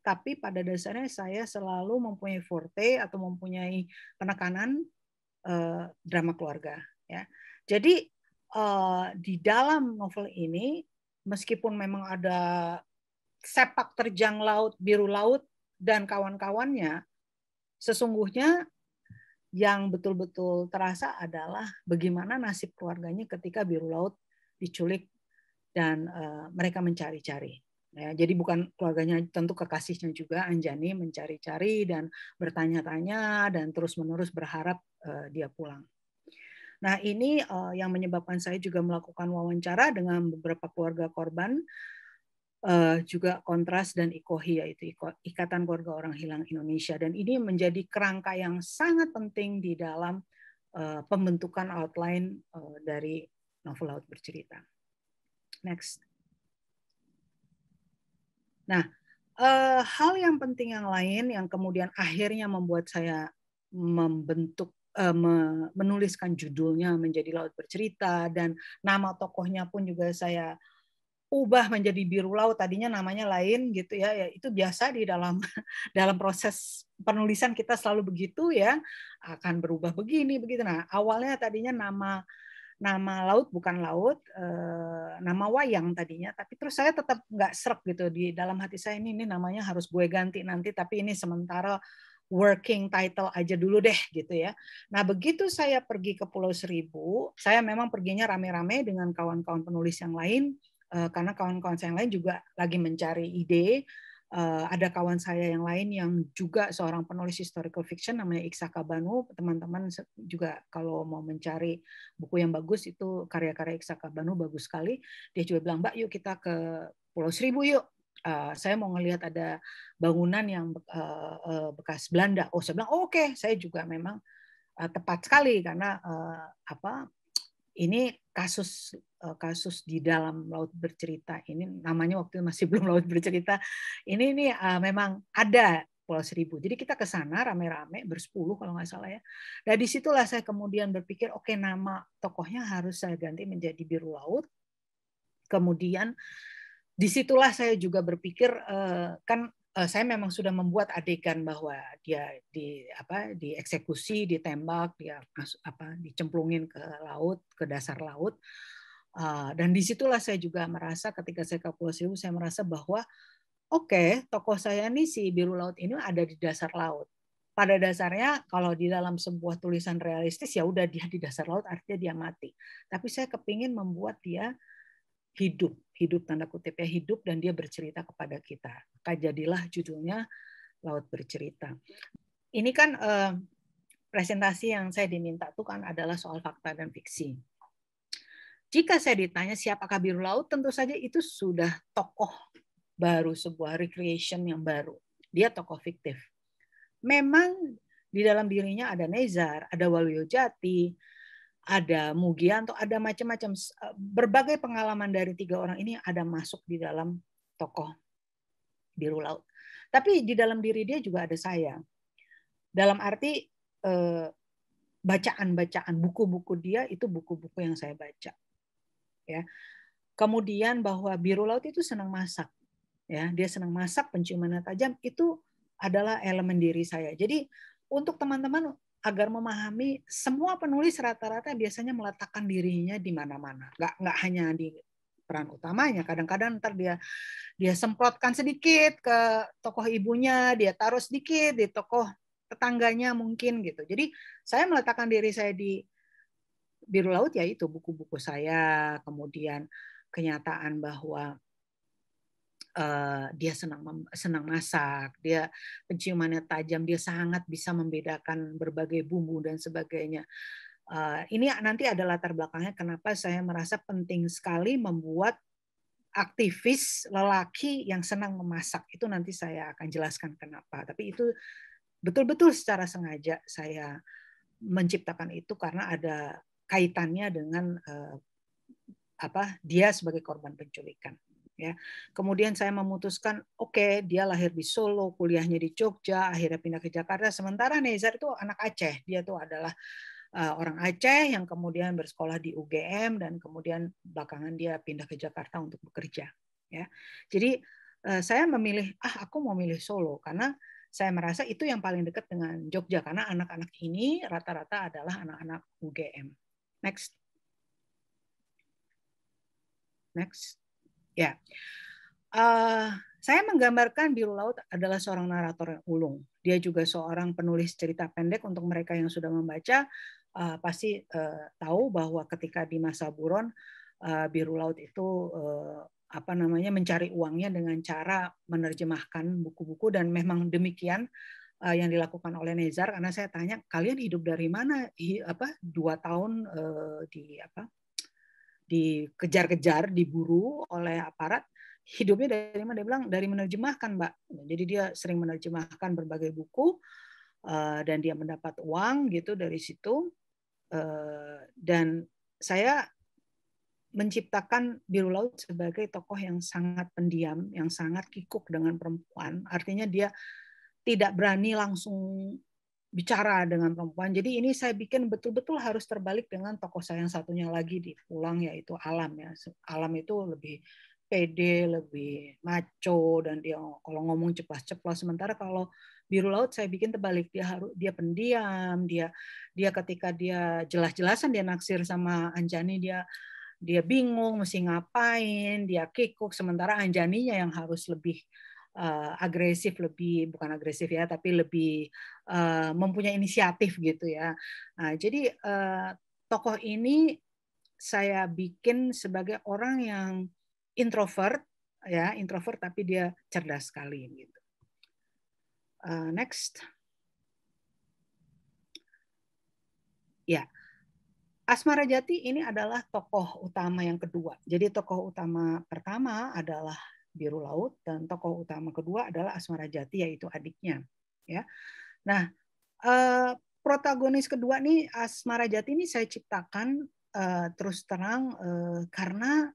Tapi pada dasarnya saya selalu mempunyai forte atau mempunyai penekanan eh, drama keluarga ya jadi uh, di dalam novel ini meskipun memang ada sepak terjang laut biru laut dan kawan-kawannya sesungguhnya yang betul-betul terasa adalah bagaimana nasib keluarganya ketika biru laut diculik dan uh, mereka mencari-cari. Ya, jadi bukan keluarganya tentu kekasihnya juga Anjani mencari-cari dan bertanya-tanya dan terus-menerus berharap uh, dia pulang. Nah, ini uh, yang menyebabkan saya juga melakukan wawancara dengan beberapa keluarga korban uh, juga kontras dan IKOHI yaitu Ikatan Keluarga Orang Hilang Indonesia dan ini menjadi kerangka yang sangat penting di dalam uh, pembentukan outline uh, dari novel laut bercerita. Next. Nah, uh, hal yang penting yang lain yang kemudian akhirnya membuat saya membentuk Eh, menuliskan judulnya menjadi laut bercerita dan nama tokohnya pun juga saya ubah menjadi biru laut tadinya namanya lain gitu ya, ya itu biasa di dalam dalam proses penulisan kita selalu begitu ya akan berubah begini begitu nah awalnya tadinya nama nama laut bukan laut eh, nama wayang tadinya tapi terus saya tetap nggak serak gitu di dalam hati saya ini ini namanya harus gue ganti nanti tapi ini sementara working title aja dulu deh gitu ya. Nah begitu saya pergi ke Pulau Seribu, saya memang perginya rame-rame dengan kawan-kawan penulis yang lain, eh, karena kawan-kawan saya yang lain juga lagi mencari ide. Eh, ada kawan saya yang lain yang juga seorang penulis historical fiction namanya Iksaka Banu. Teman-teman juga kalau mau mencari buku yang bagus itu karya-karya Iksaka Banu bagus sekali. Dia juga bilang, Mbak yuk kita ke Pulau Seribu yuk Eh, saya mau ngelihat ada bangunan yang eh, eh, bekas Belanda. Oh, saya bilang, oh, "Oke, okay. saya juga memang tepat sekali karena apa? Ini kasus kasus di dalam laut bercerita ini namanya waktu masih belum laut bercerita. Ini ini memang ada Pulau Seribu. Jadi kita ke sana rame-rame bersepuluh kalau nggak salah ya. Nah disitulah saya kemudian berpikir oke okay, nama tokohnya harus saya ganti menjadi Biru Laut. Kemudian disitulah saya juga berpikir eh, kan eh, saya memang sudah membuat adegan bahwa dia di apa dieksekusi, ditembak, dia masuk, apa dicemplungin ke laut, ke dasar laut. Eh, dan disitulah saya juga merasa ketika saya ke Pulau Seribu, saya merasa bahwa oke okay, tokoh saya ini si biru laut ini ada di dasar laut. Pada dasarnya kalau di dalam sebuah tulisan realistis ya udah dia di dasar laut artinya dia mati. Tapi saya kepingin membuat dia hidup, hidup tanda kutip ya hidup dan dia bercerita kepada kita. Maka jadilah judulnya Laut Bercerita. Ini kan eh, presentasi yang saya diminta tuh kan adalah soal fakta dan fiksi. Jika saya ditanya siapakah biru laut, tentu saja itu sudah tokoh baru, sebuah recreation yang baru. Dia tokoh fiktif. Memang di dalam dirinya ada Nezar, ada Waluyo Jati, ada atau ada macam-macam eh, berbagai pengalaman dari tiga orang ini ada masuk di dalam tokoh biru laut. Tapi di dalam diri dia juga ada saya. Dalam arti eh, bacaan-bacaan buku-buku dia itu buku-buku yang saya baca. Ya. Kemudian bahwa biru laut itu senang masak. Ya, dia senang masak, penciuman tajam itu adalah elemen diri saya. Jadi untuk teman-teman agar memahami semua penulis rata-rata biasanya meletakkan dirinya di mana-mana. Nggak nggak hanya di peran utamanya. Kadang-kadang ntar dia dia semprotkan sedikit ke tokoh ibunya, dia taruh sedikit di tokoh tetangganya mungkin gitu. Jadi saya meletakkan diri saya di biru laut yaitu buku-buku saya, kemudian kenyataan bahwa Eh, dia senang senang masak, dia penciumannya tajam, dia sangat bisa membedakan berbagai bumbu dan sebagainya. Uh, ini nanti ada latar belakangnya kenapa saya merasa penting sekali membuat aktivis lelaki yang senang memasak itu nanti saya akan jelaskan kenapa tapi itu betul-betul secara sengaja saya menciptakan itu karena ada kaitannya dengan uh, apa dia sebagai korban penculikan ya. Kemudian saya memutuskan oke okay, dia lahir di Solo, kuliahnya di Jogja, akhirnya pindah ke Jakarta. Sementara Nezar itu anak Aceh, dia tuh adalah eh, orang Aceh yang kemudian bersekolah di UGM dan kemudian belakangan dia pindah ke Jakarta untuk bekerja ya. Jadi eh, saya memilih ah aku mau milih Solo karena saya merasa itu yang paling dekat dengan Jogja karena anak-anak ini rata-rata adalah anak-anak UGM. Next. Next. Ya, uh, saya menggambarkan Biru Laut adalah seorang narator yang ulung. Dia juga seorang penulis cerita pendek untuk mereka yang sudah membaca uh, pasti uh, tahu bahwa ketika di masa buron uh, Biru Laut itu uh, apa namanya mencari uangnya dengan cara menerjemahkan buku-buku dan memang demikian uh, yang dilakukan oleh Nezar karena saya tanya kalian hidup dari mana Hi, apa dua tahun uh, di apa dikejar-kejar, diburu oleh aparat, hidupnya dari mana dia bilang dari menerjemahkan mbak jadi dia sering menerjemahkan berbagai buku eh, dan dia mendapat uang gitu dari situ eh, dan saya menciptakan biru laut sebagai tokoh yang sangat pendiam yang sangat kikuk dengan perempuan artinya dia tidak berani langsung bicara dengan perempuan. Jadi ini saya bikin betul-betul harus terbalik dengan tokoh saya yang satunya lagi di pulang yaitu Alam ya. Alam itu lebih pede, lebih maco dan dia kalau ngomong ceplas-ceplos sementara kalau biru laut saya bikin terbalik dia harus dia pendiam, dia dia ketika dia jelas-jelasan dia naksir sama Anjani dia dia bingung mesti ngapain, dia kikuk sementara Anjaninya yang harus lebih uh, agresif lebih bukan agresif ya tapi lebih uh, mempunyai inisiatif gitu ya nah, jadi uh, tokoh ini saya bikin sebagai orang yang introvert ya introvert tapi dia cerdas sekali gitu uh, next ya Asmara Jati ini adalah tokoh utama yang kedua. Jadi tokoh utama pertama adalah biru laut dan tokoh utama kedua adalah Asmara Jati yaitu adiknya ya. Nah, eh, protagonis kedua nih Asmara Jati ini saya ciptakan eh, terus terang eh, karena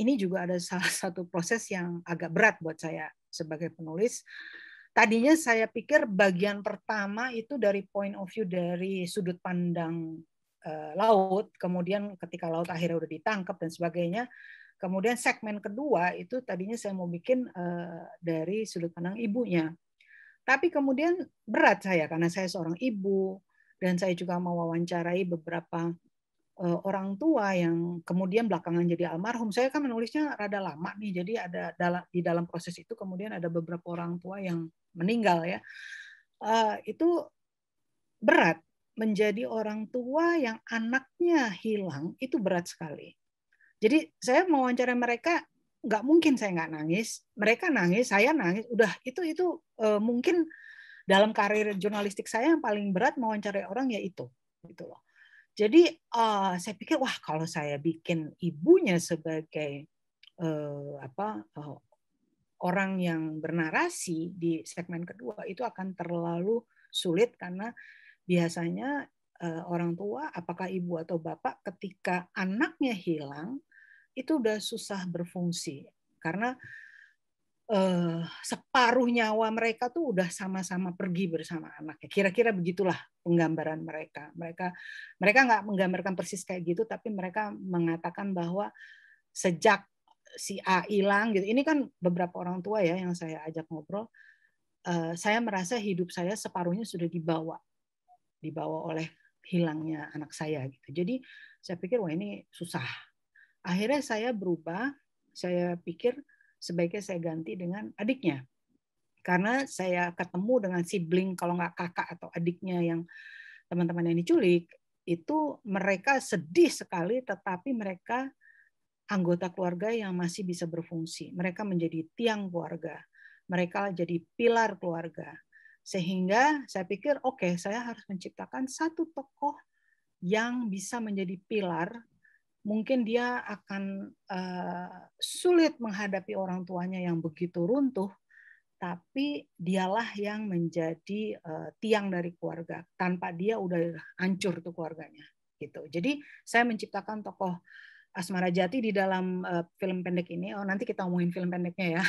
ini juga ada salah satu proses yang agak berat buat saya sebagai penulis. Tadinya saya pikir bagian pertama itu dari point of view dari sudut pandang laut, kemudian ketika laut akhirnya udah ditangkap dan sebagainya, Kemudian segmen kedua itu tadinya saya mau bikin eh, dari sudut pandang ibunya. Tapi kemudian berat saya karena saya seorang ibu dan saya juga mau wawancarai beberapa eh, orang tua yang kemudian belakangan jadi almarhum. Saya kan menulisnya rada lama nih, jadi ada di dalam proses itu kemudian ada beberapa orang tua yang meninggal ya. Eh, itu berat menjadi orang tua yang anaknya hilang itu berat sekali jadi saya mau wawancara mereka nggak mungkin saya nggak nangis. Mereka nangis, saya nangis. Udah itu itu uh, mungkin dalam karir jurnalistik saya yang paling berat mewawancarai orang ya itu, gitu loh. Jadi uh, saya pikir wah kalau saya bikin ibunya sebagai uh, apa uh, orang yang bernarasi di segmen kedua itu akan terlalu sulit karena biasanya uh, orang tua apakah ibu atau bapak ketika anaknya hilang itu udah susah berfungsi karena eh, separuh nyawa mereka tuh udah sama-sama pergi bersama anaknya. Kira-kira begitulah penggambaran mereka. Mereka mereka nggak menggambarkan persis kayak gitu, tapi mereka mengatakan bahwa sejak si A hilang gitu. Ini kan beberapa orang tua ya yang saya ajak ngobrol. Eh, saya merasa hidup saya separuhnya sudah dibawa, dibawa oleh hilangnya anak saya gitu. Jadi saya pikir wah ini susah akhirnya saya berubah saya pikir sebaiknya saya ganti dengan adiknya karena saya ketemu dengan sibling kalau nggak kakak atau adiknya yang teman-teman yang diculik itu mereka sedih sekali tetapi mereka anggota keluarga yang masih bisa berfungsi mereka menjadi tiang keluarga mereka jadi pilar keluarga sehingga saya pikir oke okay, saya harus menciptakan satu tokoh yang bisa menjadi pilar mungkin dia akan uh, sulit menghadapi orang tuanya yang begitu runtuh, tapi dialah yang menjadi uh, tiang dari keluarga. Tanpa dia udah hancur tuh keluarganya, gitu. Jadi saya menciptakan tokoh Asmara Jati di dalam uh, film pendek ini. Oh, nanti kita omongin film pendeknya ya.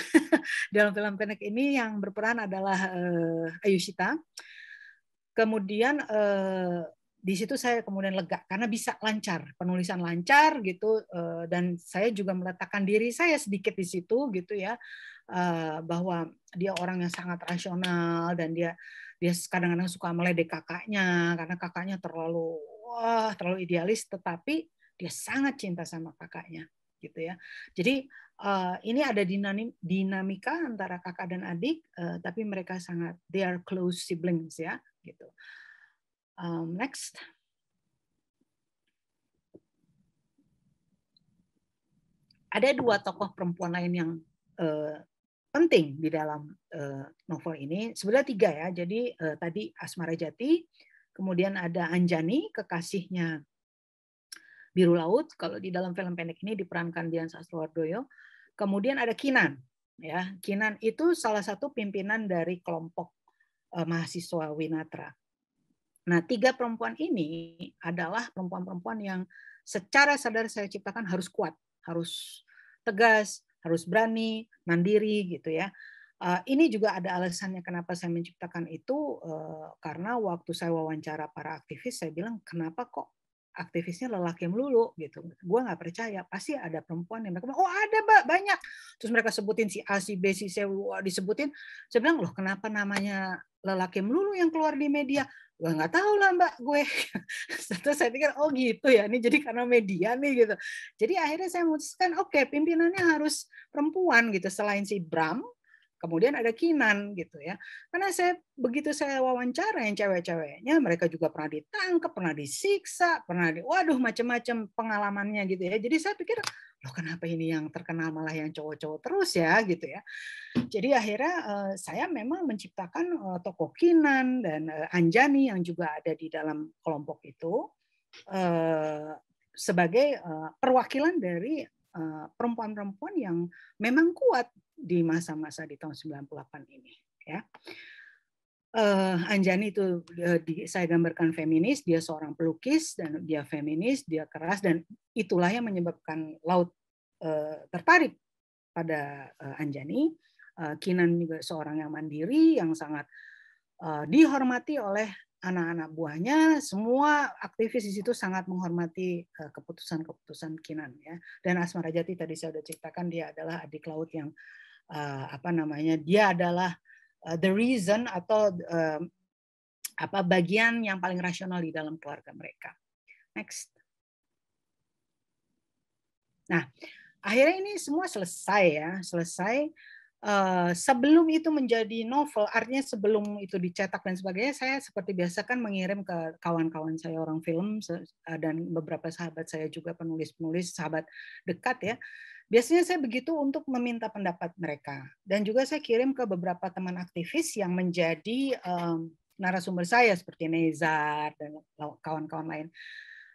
dalam film pendek ini yang berperan adalah uh, Ayushita. Kemudian uh, di situ saya kemudian lega karena bisa lancar penulisan lancar gitu eh, dan saya juga meletakkan diri saya sedikit di situ gitu ya eh, bahwa dia orang yang sangat rasional dan dia dia kadang-kadang suka meledek kakaknya karena kakaknya terlalu wah terlalu idealis tetapi dia sangat cinta sama kakaknya gitu ya jadi eh, ini ada dinamika antara kakak dan adik tapi mereka sangat they are close siblings ya gitu Um, next. Ada dua tokoh perempuan lain yang uh, penting di dalam uh, novel ini. Sebenarnya tiga ya. Jadi uh, tadi Asmara Jati, kemudian ada Anjani, kekasihnya Biru Laut. Kalau di dalam film pendek ini diperankan Dian Sastrowardoyo. Kemudian ada Kinan. Ya, Kinan itu salah satu pimpinan dari kelompok uh, mahasiswa Winatra. Nah, tiga perempuan ini adalah perempuan-perempuan yang secara sadar saya ciptakan harus kuat, harus tegas, harus berani, mandiri gitu ya. ini juga ada alasannya kenapa saya menciptakan itu karena waktu saya wawancara para aktivis saya bilang kenapa kok aktivisnya lelaki melulu gitu. Gue nggak percaya, pasti ada perempuan yang mereka bilang, oh ada mbak banyak. Terus mereka sebutin si A, si B, si C, disebutin. Saya bilang loh kenapa namanya lelaki melulu yang keluar di media? Wah nggak tahu lah mbak gue. Satu saya pikir oh gitu ya ini jadi karena media nih gitu. Jadi akhirnya saya memutuskan oke okay, pimpinannya harus perempuan gitu selain si Bram Kemudian ada Kinan gitu ya. Karena saya begitu saya wawancara yang cewek-ceweknya, mereka juga pernah ditangkap, pernah disiksa, pernah di, waduh macam-macam pengalamannya gitu ya. Jadi saya pikir loh kenapa ini yang terkenal malah yang cowok-cowok terus ya gitu ya. Jadi akhirnya eh, saya memang menciptakan eh, tokoh Kinan dan eh, Anjani yang juga ada di dalam kelompok itu sebagai perwakilan dari perempuan-perempuan yang memang kuat di masa-masa di tahun 98 ini ya. Uh, Anjani itu uh, di, saya gambarkan feminis, dia seorang pelukis dan dia feminis, dia keras dan itulah yang menyebabkan laut uh, tertarik pada uh, Anjani. Uh, Kinan juga seorang yang mandiri yang sangat uh, dihormati oleh anak-anak buahnya semua aktivis di situ sangat menghormati keputusan-keputusan Kinan ya dan Asmarajati tadi saya sudah ceritakan dia adalah adik laut yang uh, apa namanya dia adalah uh, the reason atau uh, apa bagian yang paling rasional di dalam keluarga mereka. Next. Nah, akhirnya ini semua selesai ya, selesai. Uh, sebelum itu menjadi novel, artinya sebelum itu dicetak dan sebagainya, saya seperti biasa kan mengirim ke kawan-kawan saya orang film dan beberapa sahabat saya juga penulis-penulis sahabat dekat ya. Biasanya saya begitu untuk meminta pendapat mereka dan juga saya kirim ke beberapa teman aktivis yang menjadi um, narasumber saya seperti Nezar dan kawan-kawan lain.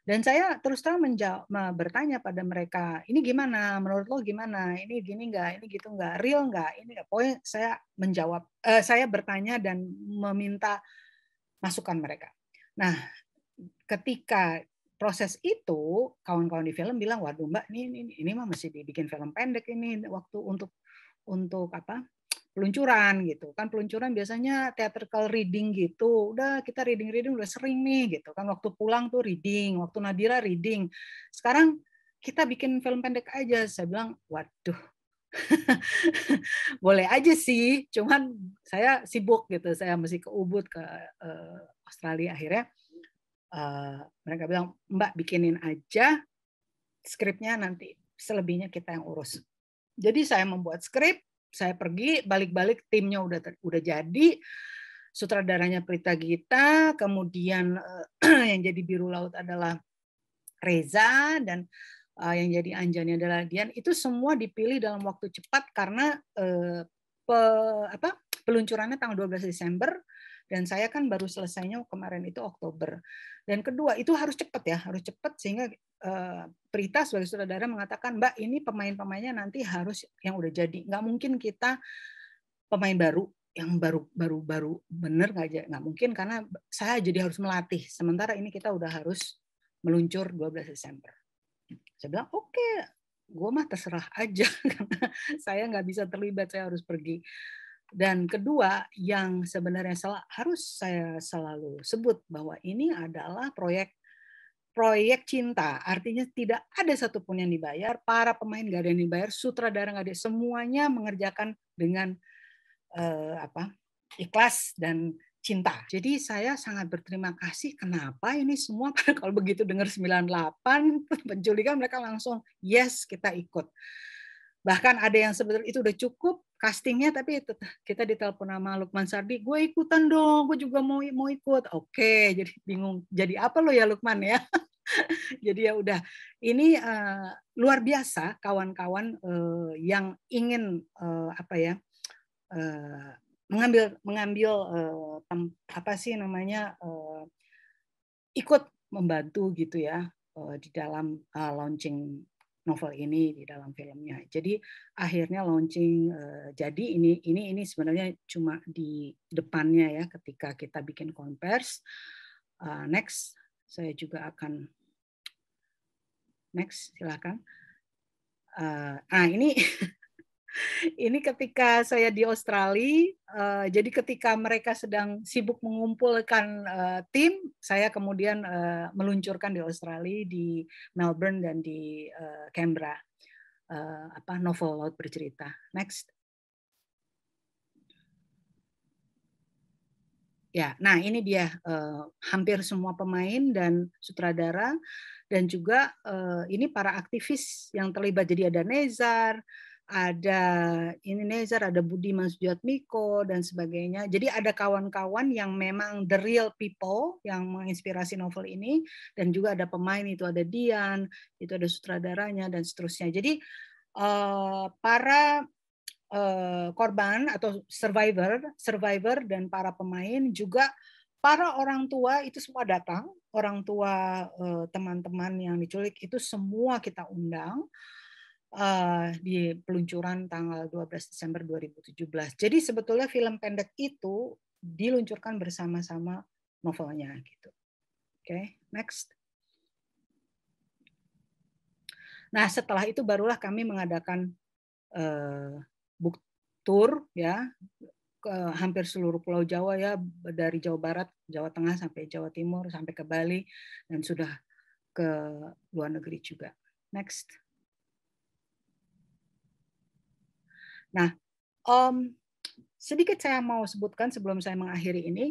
Dan saya terus terang menjawab, bertanya pada mereka, ini gimana? Menurut lo gimana? Ini gini nggak? Ini gitu nggak? Real nggak? Ini Pokoknya saya menjawab, uh, saya bertanya dan meminta masukan mereka. Nah, ketika proses itu kawan-kawan di film bilang waduh mbak ini ini, ini mah mesti dibikin film pendek ini waktu untuk untuk apa peluncuran gitu kan peluncuran biasanya theatrical reading gitu udah kita reading reading udah sering nih gitu kan waktu pulang tuh reading waktu Nadira reading sekarang kita bikin film pendek aja saya bilang waduh boleh aja sih cuman saya sibuk gitu saya masih ke Ubud ke uh, Australia akhirnya Eh, mereka bilang Mbak bikinin aja skripnya nanti selebihnya kita yang urus. Jadi saya membuat skrip, saya pergi balik-balik timnya udah udah jadi sutradaranya Prita Gita, kemudian eh, yang jadi biru laut adalah Reza dan eh, yang jadi Anjani adalah Dian. Itu semua dipilih dalam waktu cepat karena uh, pe, apa, peluncurannya tanggal 12 Desember dan saya kan baru selesainya kemarin itu Oktober. Dan kedua itu harus cepat ya, harus cepat sehingga eh, Prita sebagai saudara mengatakan, Mbak ini pemain-pemainnya nanti harus yang udah jadi. Nggak mungkin kita pemain baru yang baru baru baru bener nggak nggak mungkin karena saya jadi harus melatih sementara ini kita udah harus meluncur 12 Desember saya bilang oke okay, gue mah terserah aja karena saya nggak bisa terlibat saya harus pergi dan kedua yang sebenarnya sel, harus saya selalu sebut bahwa ini adalah proyek proyek cinta. Artinya tidak ada satupun yang dibayar, para pemain gak ada yang dibayar, sutradara gak ada, semuanya mengerjakan dengan eh, apa ikhlas dan cinta. Jadi saya sangat berterima kasih kenapa ini semua kalau begitu dengar 98 penculikan mereka langsung yes kita ikut. Bahkan ada yang sebetulnya itu udah cukup castingnya tapi kita ditelepon sama Lukman Sardi gue ikutan dong gue juga mau mau ikut oke jadi bingung jadi apa lo ya Lukman ya jadi ya udah ini uh, luar biasa kawan-kawan uh, yang ingin uh, apa ya uh, mengambil mengambil uh, apa sih namanya uh, ikut membantu gitu ya uh, di dalam uh, launching novel ini di dalam filmnya. Jadi akhirnya launching uh, jadi ini ini ini sebenarnya cuma di depannya ya ketika kita bikin konvers. Uh, eh, next saya juga akan next silakan. Uh, ah ini ini ketika saya di Australia, uh, jadi ketika mereka sedang sibuk mengumpulkan uh, tim, saya kemudian uh, meluncurkan di Australia, di Melbourne dan di uh, Canberra. Uh, apa novel laut bercerita. Next. Ya, nah ini dia uh, hampir semua pemain dan sutradara dan juga uh, ini para aktivis yang terlibat jadi ada Nezar, ada ini Nezar, ada Masjid Miko dan sebagainya. Jadi ada kawan-kawan yang memang the real people yang menginspirasi novel ini dan juga ada pemain itu ada Dian, itu ada sutradaranya dan seterusnya. Jadi eh, para eh, korban atau survivor, survivor dan para pemain juga para orang tua itu semua datang, orang tua eh, teman-teman yang diculik itu semua kita undang Eh, di peluncuran tanggal 12 Desember 2017. Jadi sebetulnya film pendek itu diluncurkan bersama-sama novelnya gitu. Oke, okay, next. Nah, setelah itu barulah kami mengadakan uh, book tour ya ke hampir seluruh pulau Jawa ya dari Jawa Barat, Jawa Tengah sampai Jawa Timur sampai ke Bali dan sudah ke luar negeri juga. Next. Nah, um, sedikit saya mau sebutkan sebelum saya mengakhiri ini,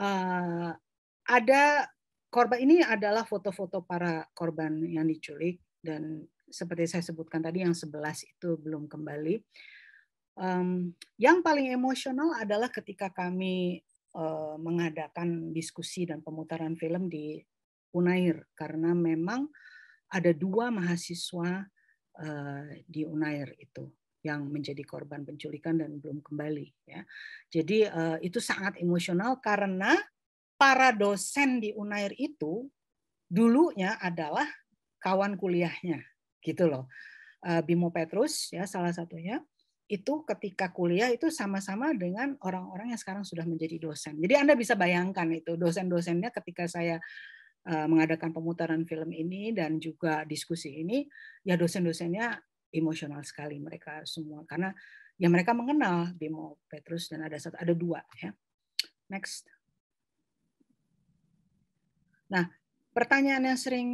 uh, ada korban ini adalah foto-foto para korban yang diculik dan seperti saya sebutkan tadi yang sebelas itu belum kembali. Um, yang paling emosional adalah ketika kami uh, mengadakan diskusi dan pemutaran film di Unair karena memang ada dua mahasiswa uh, di Unair itu yang menjadi korban penculikan dan belum kembali ya. Jadi uh, itu sangat emosional karena para dosen di Unair itu dulunya adalah kawan kuliahnya gitu loh. Uh, Bimo Petrus ya salah satunya itu ketika kuliah itu sama-sama dengan orang-orang yang sekarang sudah menjadi dosen. Jadi Anda bisa bayangkan itu dosen-dosennya ketika saya eh, mengadakan pemutaran film ini dan juga diskusi ini ya dosen-dosennya emosional sekali mereka semua karena ya mereka mengenal Bimo Petrus dan ada satu ada dua ya. Next. Nah, pertanyaan yang sering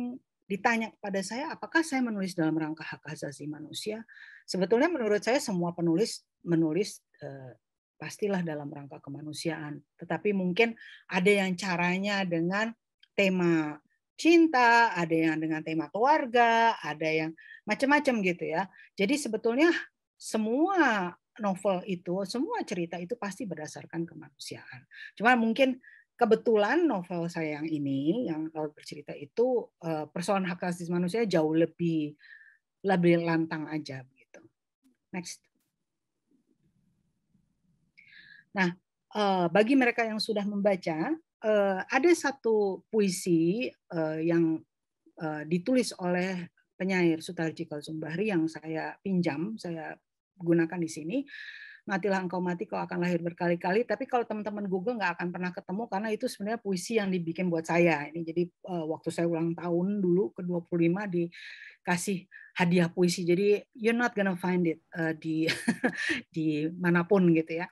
ditanya kepada saya apakah saya menulis dalam rangka hak asasi manusia? Sebetulnya menurut saya semua penulis menulis eh, pastilah dalam rangka kemanusiaan, tetapi mungkin ada yang caranya dengan tema cinta, ada yang dengan tema keluarga, ada yang macam-macam gitu ya. Jadi sebetulnya semua novel itu, semua cerita itu pasti berdasarkan kemanusiaan. Cuma mungkin kebetulan novel saya yang ini, yang kalau bercerita itu eh, persoalan hak asasi manusia jauh lebih lebih lantang aja begitu. Next. Nah, eh, bagi mereka yang sudah membaca, uh, ada satu puisi uh, yang uh, ditulis oleh penyair Sutarji Kalsumbahri yang saya pinjam, saya gunakan di sini. Matilah engkau mati, kau akan lahir berkali-kali. Tapi kalau teman-teman Google nggak akan pernah ketemu karena itu sebenarnya puisi yang dibikin buat saya. Ini jadi waktu saya ulang tahun dulu ke 25 dikasih hadiah puisi. Jadi you're not gonna find it uh, di di manapun gitu ya.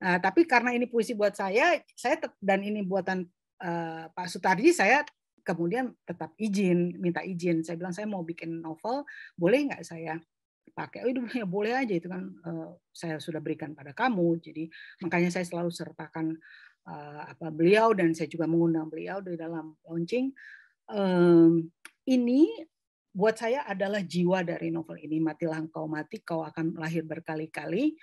Nah, tapi karena ini puisi buat saya, saya dan ini buatan uh, Pak Sutarji, saya kemudian tetap izin, minta izin. Saya bilang saya mau bikin novel, boleh nggak saya pakai? Oh, ya boleh aja itu kan uh, saya sudah berikan pada kamu. Jadi makanya saya selalu sertakan uh, apa beliau dan saya juga mengundang beliau di dalam launching. Um, ini buat saya adalah jiwa dari novel ini. Matilah engkau mati, kau akan lahir berkali-kali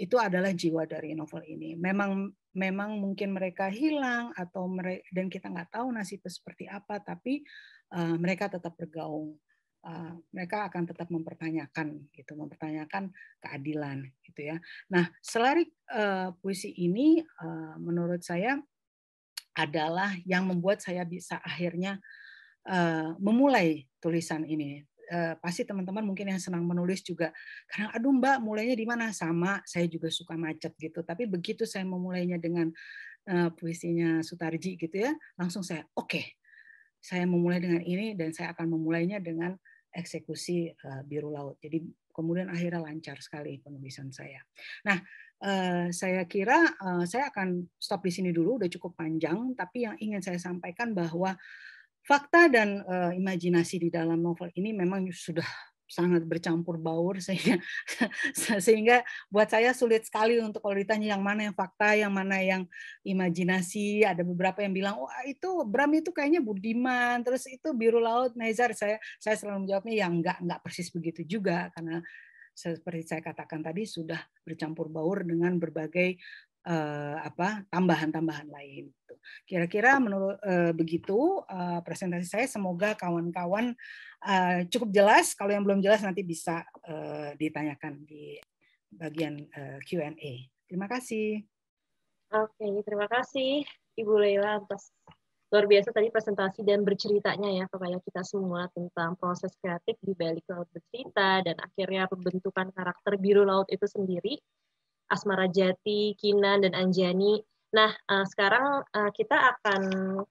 itu adalah jiwa dari novel ini. Memang memang mungkin mereka hilang atau mere, dan kita nggak tahu nasibnya seperti apa, tapi uh, mereka tetap bergaung. Uh, mereka akan tetap mempertanyakan gitu, mempertanyakan keadilan gitu ya. Nah, selarik uh, eh, puisi ini uh, menurut saya adalah yang membuat saya bisa akhirnya uh, memulai tulisan ini eh, pasti teman-teman mungkin yang senang menulis juga karena aduh Mbak mulainya di mana sama saya juga suka macet gitu tapi begitu saya memulainya dengan eh, puisinya Sutarji gitu ya langsung saya oke okay, saya memulai dengan ini dan saya akan memulainya dengan eksekusi eh, biru laut jadi kemudian akhirnya lancar sekali penulisan saya nah Uh, saya kira uh, saya akan stop di sini dulu, udah cukup panjang. Tapi yang ingin saya sampaikan bahwa fakta dan uh, imajinasi di dalam novel ini memang sudah sangat bercampur baur sehingga sehingga buat saya sulit sekali untuk kalau ditanya yang mana yang fakta yang mana yang imajinasi ada beberapa yang bilang wah itu Bram itu kayaknya Budiman terus itu biru laut Nezar saya saya selalu menjawabnya ya nggak nggak persis begitu juga karena seperti saya katakan tadi sudah bercampur baur dengan berbagai uh, apa tambahan-tambahan lain. Gitu. Kira-kira menurut uh, begitu uh, presentasi saya semoga kawan-kawan uh, cukup jelas. Kalau yang belum jelas nanti bisa uh, ditanyakan di bagian uh, Q&A. Terima kasih. Oke, terima kasih Ibu Leila atas luar biasa tadi presentasi dan berceritanya ya kepada kita semua tentang proses kreatif di balik laut bercerita dan akhirnya pembentukan karakter biru laut itu sendiri. Asmara Jati, Kinan, dan Anjani. Nah, uh, sekarang uh, kita akan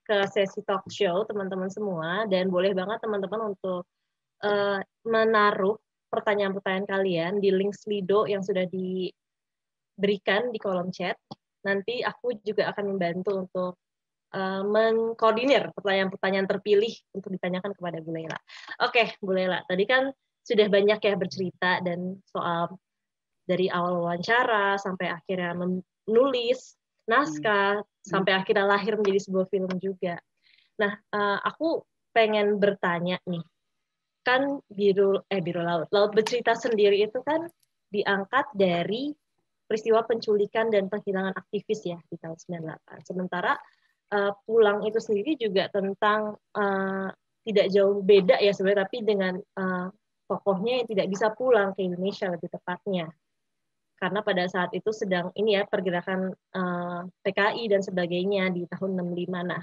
ke sesi talk show teman-teman semua dan boleh banget teman-teman untuk uh, menaruh pertanyaan-pertanyaan kalian di link Slido yang sudah diberikan di kolom chat. Nanti aku juga akan membantu untuk mengkoordinir pertanyaan-pertanyaan terpilih untuk ditanyakan kepada Bu Lela. Oke, Bu Lela, tadi kan sudah banyak ya bercerita dan soal dari awal wawancara sampai akhirnya menulis naskah hmm. hmm. sampai akhirnya lahir menjadi sebuah film juga. Nah, eh, aku pengen bertanya nih, kan biru eh biru laut, laut bercerita sendiri itu kan diangkat dari peristiwa penculikan dan penghilangan aktivis ya di tahun 98. Sementara eh, pulang itu sendiri juga tentang eh, tidak jauh beda ya sebenarnya tapi dengan uh, tokohnya yang tidak bisa pulang ke Indonesia lebih tepatnya karena pada saat itu sedang ini ya pergerakan uh, eh, PKI dan sebagainya di tahun 65. Nah,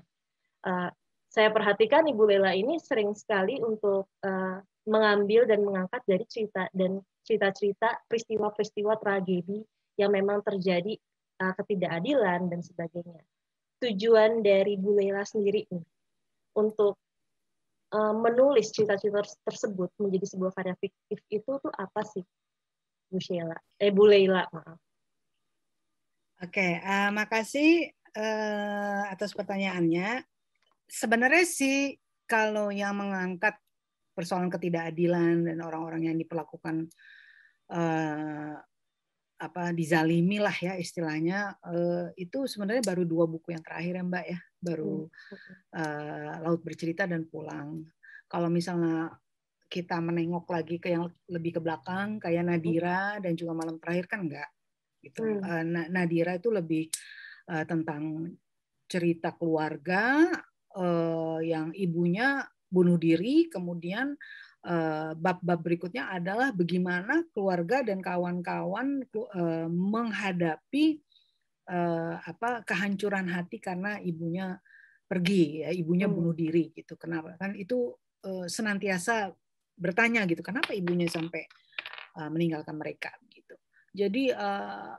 uh, saya perhatikan Ibu Lela ini sering sekali untuk uh, mengambil dan mengangkat dari cerita dan cerita-cerita peristiwa-peristiwa tragedi yang memang terjadi uh, ketidakadilan dan sebagainya. Tujuan dari Bu Lela sendiri nih, untuk menulis cerita-cerita tersebut menjadi sebuah karya fiktif itu tuh apa sih? Bu Sheila. Eh Bu Leila, maaf. Oke, okay, uh, eh, makasih uh, atas pertanyaannya. Sebenarnya sih kalau yang mengangkat persoalan ketidakadilan dan orang-orang yang diperlakukan uh, apa dizalimi lah ya istilahnya uh, itu sebenarnya baru dua buku yang terakhir ya mbak ya baru uh, laut bercerita dan pulang kalau misalnya kita menengok lagi ke yang lebih ke belakang kayak hmm. Nadira dan juga malam terakhir kan enggak gitu hmm. uh, Nadira itu lebih uh, tentang cerita keluarga uh, yang ibunya bunuh diri kemudian bab-bab berikutnya adalah bagaimana keluarga dan kawan-kawan menghadapi apa kehancuran hati karena ibunya pergi ya ibunya hmm. bunuh diri gitu kenapa kan itu senantiasa bertanya gitu kenapa ibunya sampai uh, meninggalkan mereka gitu jadi uh,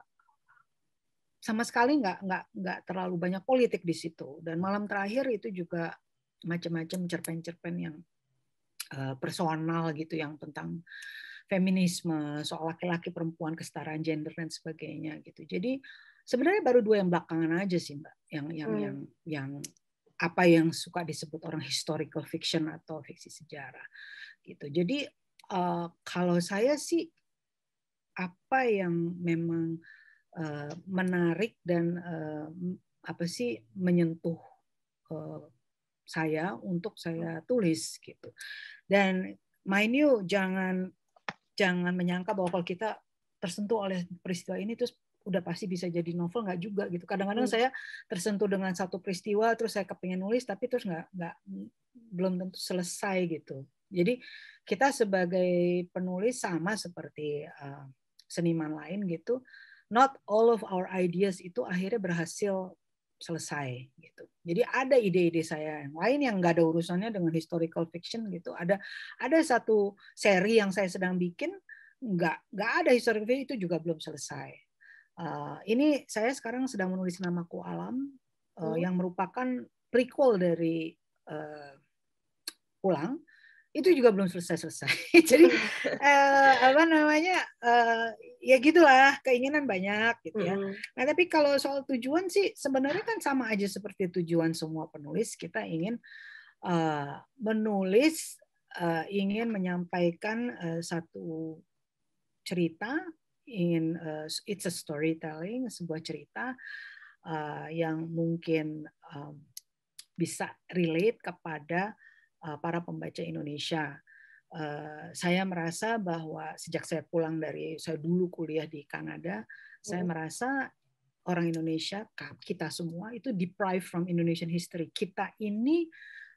sama sekali nggak nggak nggak terlalu banyak politik di situ dan malam terakhir itu juga macam-macam cerpen-cerpen yang uh, personal gitu yang tentang feminisme soal laki-laki perempuan kesetaraan gender dan sebagainya gitu jadi sebenarnya baru dua yang belakangan aja sih mbak yang yang hmm. yang yang apa yang suka disebut orang historical fiction atau fiksi sejarah gitu. Jadi uh, kalau saya sih apa yang memang uh, menarik dan uh, apa sih menyentuh uh, saya untuk saya hmm. tulis gitu. Dan mind you jangan jangan menyangka bahwa kalau kita tersentuh oleh peristiwa ini terus udah pasti bisa jadi novel nggak juga gitu. Kadang-kadang hmm. saya tersentuh dengan satu peristiwa terus saya kepengen nulis tapi terus nggak nggak belum tentu selesai gitu. Jadi kita sebagai penulis sama seperti eh, seniman lain gitu, not all of our ideas itu akhirnya berhasil selesai gitu. Jadi ada ide-ide saya yang lain yang nggak ada urusannya dengan historical fiction gitu. Ada ada satu seri yang saya sedang bikin nggak nggak ada historical fiction itu juga belum selesai. Uh, ini saya sekarang sedang menulis namaku alam uh, hmm. yang merupakan prequel dari uh, pulang itu juga belum selesai-selesai. Jadi uh, apa namanya uh, ya gitulah keinginan banyak gitu ya. Nah tapi kalau soal tujuan sih sebenarnya kan sama aja seperti tujuan semua penulis kita ingin uh, menulis uh, ingin menyampaikan uh, satu cerita ingin uh, it's a storytelling sebuah cerita uh, yang mungkin um, bisa relate kepada Eh, para pembaca Indonesia. Eh, saya merasa bahwa sejak saya pulang dari saya dulu kuliah di Kanada, saya merasa orang Indonesia kita semua itu deprived from Indonesian history. Kita ini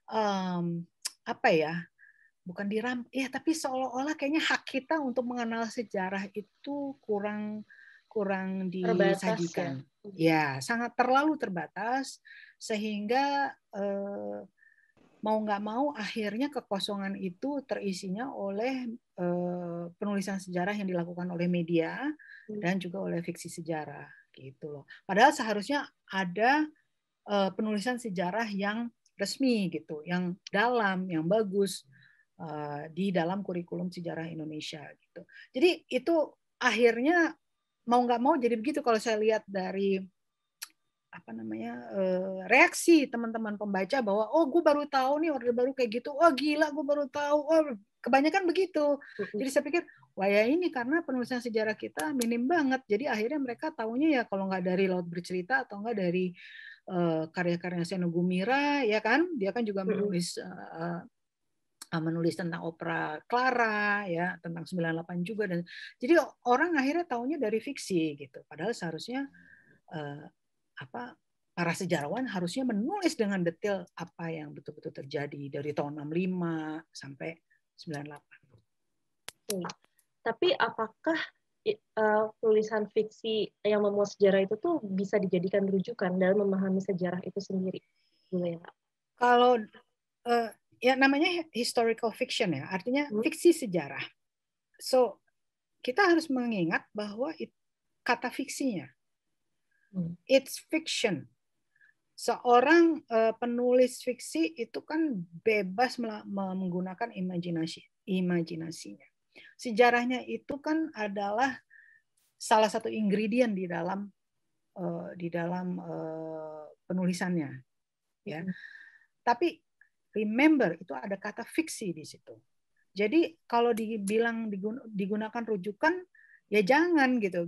um, apa ya? Bukan diram, ya tapi seolah-olah kayaknya hak kita untuk mengenal sejarah itu kurang kurang disajikan. Terbatas, ya? ya, sangat terlalu terbatas sehingga eh, mau nggak mau akhirnya kekosongan itu terisinya oleh eh, penulisan sejarah yang dilakukan oleh media hmm. dan juga oleh fiksi sejarah gitu loh. Padahal seharusnya ada eh, penulisan sejarah yang resmi gitu, yang dalam, yang bagus eh, di dalam kurikulum sejarah Indonesia gitu. Jadi itu akhirnya mau nggak mau jadi begitu kalau saya lihat dari apa namanya reaksi teman-teman pembaca bahwa oh gue baru tahu nih order baru kayak gitu oh gila gue baru tahu oh kebanyakan begitu jadi saya pikir wah ya ini karena penulisan sejarah kita minim banget jadi akhirnya mereka tahunya ya kalau nggak dari laut bercerita atau nggak dari karya karya-karya Seno Gumira ya kan dia kan juga menulis uh, menulis tentang opera Clara ya tentang 98 juga dan jadi orang akhirnya tahunya dari fiksi gitu padahal seharusnya uh, apa para sejarawan harusnya menulis dengan detail apa yang betul-betul terjadi dari tahun 65 sampai 98. Iya. Tapi apakah eh, tulisan fiksi yang memuat sejarah itu tuh bisa dijadikan rujukan dalam memahami sejarah itu sendiri, ya, Kalau eh, ya namanya historical fiction ya, artinya hmm. fiksi sejarah. So kita harus mengingat bahwa it, kata fiksinya It's fiction. Seorang uh, penulis fiksi itu kan bebas menggunakan imajinasi imajinasinya. Sejarahnya itu kan adalah salah satu ingredient di dalam uh, di dalam uh, penulisannya, ya. Hmm. Tapi remember itu ada kata fiksi di situ. Jadi kalau dibilang digunakan rujukan ya jangan gitu.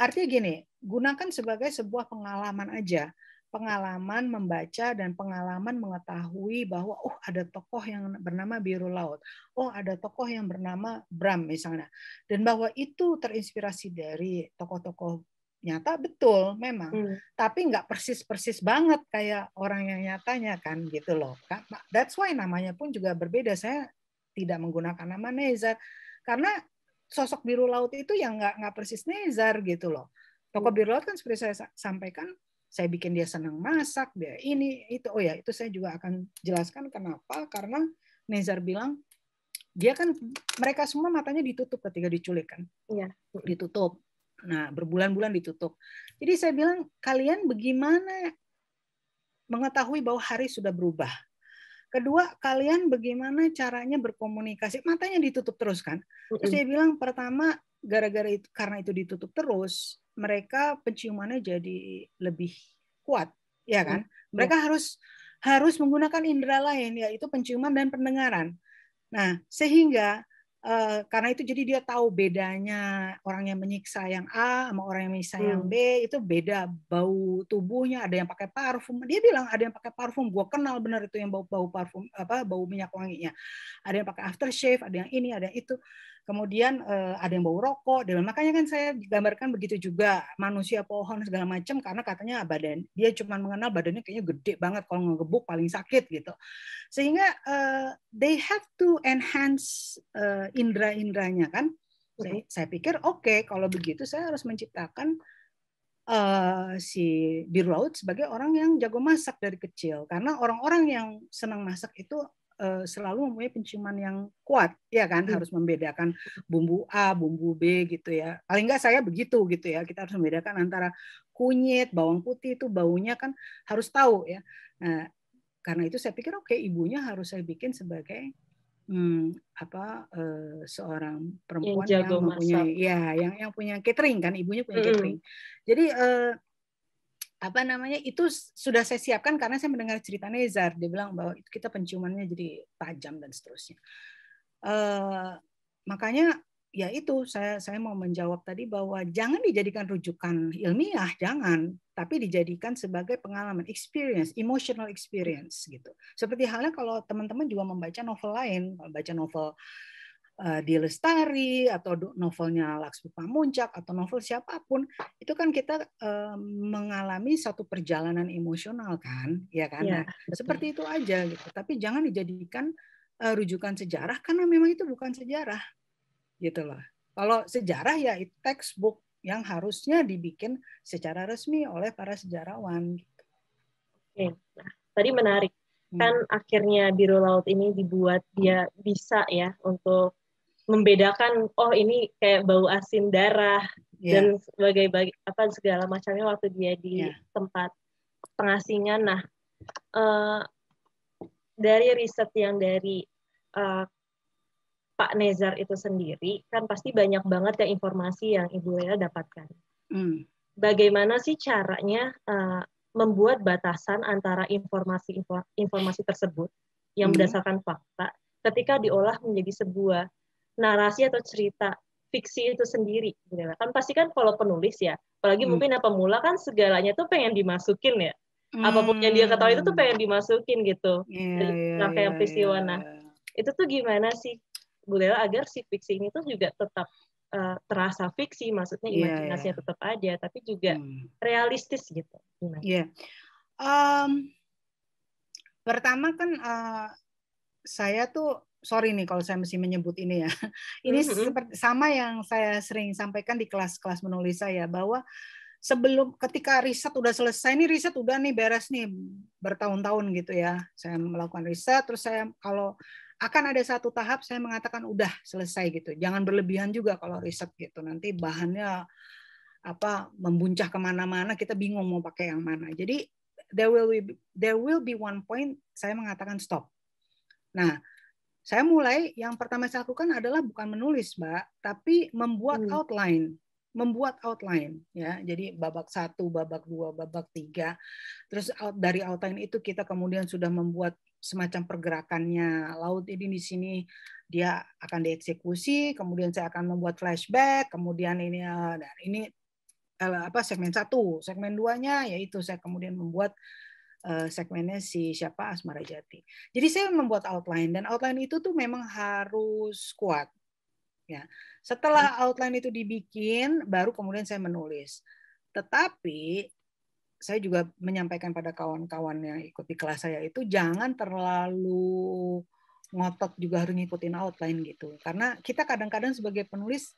Artinya gini, gunakan sebagai sebuah pengalaman aja. Pengalaman membaca dan pengalaman mengetahui bahwa oh ada tokoh yang bernama Biru Laut, oh ada tokoh yang bernama Bram misalnya. Dan bahwa itu terinspirasi dari tokoh-tokoh nyata betul memang, hmm. tapi nggak persis-persis banget kayak orang yang nyatanya kan gitu loh. That's why namanya pun juga berbeda. Saya tidak menggunakan nama Nezar karena sosok biru laut itu yang nggak nggak persis Nezar gitu loh. Tokoh hmm. biru laut kan seperti saya sampaikan, saya bikin dia senang masak, dia ini itu. Oh ya, itu saya juga akan jelaskan kenapa karena Nezar bilang dia kan mereka semua matanya ditutup ketika diculik kan. Iya. Ditutup. Nah, berbulan-bulan ditutup. Jadi saya bilang kalian bagaimana mengetahui bahwa hari sudah berubah? Kedua, kalian bagaimana caranya berkomunikasi? Matanya ditutup terus kan? Terus dia bilang pertama gara-gara itu karena itu ditutup terus, mereka penciumannya jadi lebih kuat, ya kan? Mereka harus harus menggunakan indera lain yaitu penciuman dan pendengaran. Nah, sehingga Eh, karena itu jadi dia tahu bedanya orang yang menyiksa yang A sama orang yang menyiksa yang hmm. B itu beda bau tubuhnya ada yang pakai parfum dia bilang ada yang pakai parfum gua kenal benar itu yang bau bau parfum apa bau minyak wanginya ada yang pakai aftershave ada yang ini ada yang itu kemudian uh, ada yang bau rokok dan makanya kan saya gambarkan begitu juga manusia pohon segala macam karena katanya badan dia cuma mengenal badannya kayaknya gede banget kalau ngegebuk paling sakit gitu sehingga uh, they have to enhance uh, indera-inderanya kan saya, saya pikir oke okay, kalau begitu saya harus menciptakan uh, si biru laut sebagai orang yang jago masak dari kecil karena orang-orang yang senang masak itu Eh, selalu mempunyai penciuman yang kuat, ya kan? Hmm. Harus membedakan bumbu A, bumbu B gitu ya. Paling nggak saya begitu gitu ya. Kita harus membedakan antara kunyit, bawang putih itu baunya kan harus tahu ya. Nah, karena itu saya pikir oke okay, ibunya harus saya bikin sebagai hmm, apa uh, seorang perempuan yang, yang mempunyai masak. ya yang yang punya catering kan ibunya punya hmm. catering jadi uh, apa namanya itu sudah saya siapkan karena saya mendengar cerita Nezar dia bilang bahwa kita penciumannya jadi tajam dan seterusnya uh, makanya ya itu saya saya mau menjawab tadi bahwa jangan dijadikan rujukan ilmiah jangan tapi dijadikan sebagai pengalaman experience emotional experience gitu seperti halnya kalau teman-teman juga membaca novel lain membaca novel Eh, di Lestari atau novelnya Laksmi Pamuncak atau novel siapapun itu kan kita eh, mengalami satu perjalanan emosional kan ya kan ya, seperti itu aja gitu tapi jangan dijadikan eh, rujukan sejarah karena memang itu bukan sejarah gitu loh kalau sejarah ya itu textbook yang harusnya dibikin secara resmi oleh para sejarawan gitu. Oke nah, tadi menarik hmm. kan akhirnya biru laut ini dibuat dia bisa ya untuk membedakan oh ini kayak bau asin darah yeah. dan sebagai bagi, apa segala macamnya waktu dia di yeah. tempat pengasingan. Nah, uh, dari riset yang dari uh, Pak Nezar itu sendiri kan pasti banyak banget ya informasi yang Ibu Lela dapatkan. Mm. Bagaimana sih caranya uh, membuat batasan antara informasi informasi tersebut yang hmm. berdasarkan fakta ketika diolah menjadi sebuah narasi atau cerita fiksi itu sendiri gitu kan pasti kan kalau penulis ya apalagi hmm. mungkin apa pemula kan segalanya tuh pengen dimasukin ya hmm. apapun yang dia ketahui itu tuh hmm. pengen dimasukin gitu yeah, yeah, nah iya, kayak yeah, peristiwa yeah. nah itu tuh gimana sih Bu Lela agar si fiksi ini tuh juga tetap uh, terasa fiksi maksudnya yeah, imajinasinya yeah. tetap aja tapi juga hmm. realistis gitu gimana? Yeah. Iya. Um, pertama kan uh, saya tuh sorry nih kalau saya mesti menyebut ini ya. Ini seperti sama yang saya sering sampaikan di kelas-kelas menulis saya bahwa sebelum ketika riset udah selesai ini riset udah nih beres nih bertahun-tahun gitu ya. Saya melakukan riset terus saya kalau akan ada satu tahap saya mengatakan udah selesai gitu. Jangan berlebihan juga kalau riset gitu. Nanti bahannya apa membuncah kemana-mana kita bingung mau pakai yang mana. Jadi there will be there will be one point saya mengatakan stop. Nah, saya mulai yang pertama saya lakukan adalah bukan menulis, Mbak, tapi membuat hmm. outline membuat outline ya jadi babak satu babak dua babak tiga terus out, dari outline itu kita kemudian sudah membuat semacam pergerakannya laut ini di sini dia akan dieksekusi kemudian saya akan membuat flashback kemudian ini ya, ini eh, apa segmen satu segmen duanya yaitu saya kemudian membuat Eh, segmennya si siapa Asmara Jati. Jadi saya membuat outline dan outline itu tuh memang harus kuat. Ya. Setelah hmm. outline itu dibikin, baru kemudian saya menulis. Tetapi saya juga menyampaikan pada kawan-kawan yang ikut di kelas saya itu jangan terlalu ngotot juga harus ngikutin outline gitu. Karena kita kadang-kadang sebagai penulis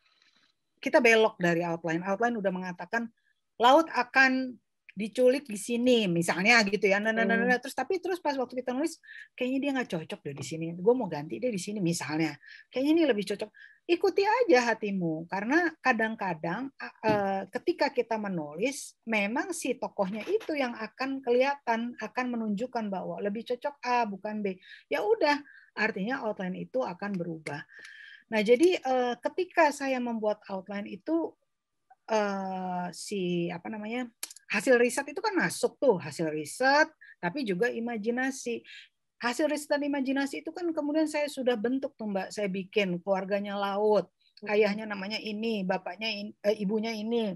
kita belok dari outline. Outline udah mengatakan laut akan diculik di sini misalnya gitu ya nah, nah, nah, nah. Hmm. terus tapi terus pas waktu kita nulis kayaknya dia nggak cocok deh di sini gue mau ganti dia di sini misalnya kayaknya ini lebih cocok ikuti aja hatimu karena kadang-kadang e, ketika kita menulis memang si tokohnya itu yang akan kelihatan akan menunjukkan bahwa lebih cocok A bukan B ya udah artinya outline itu akan berubah nah jadi e, ketika saya membuat outline itu e, si apa namanya hasil riset itu kan masuk tuh hasil riset tapi juga imajinasi hasil riset dan imajinasi itu kan kemudian saya sudah bentuk tuh mbak saya bikin keluarganya laut ayahnya namanya ini bapaknya in, eh, ibunya ini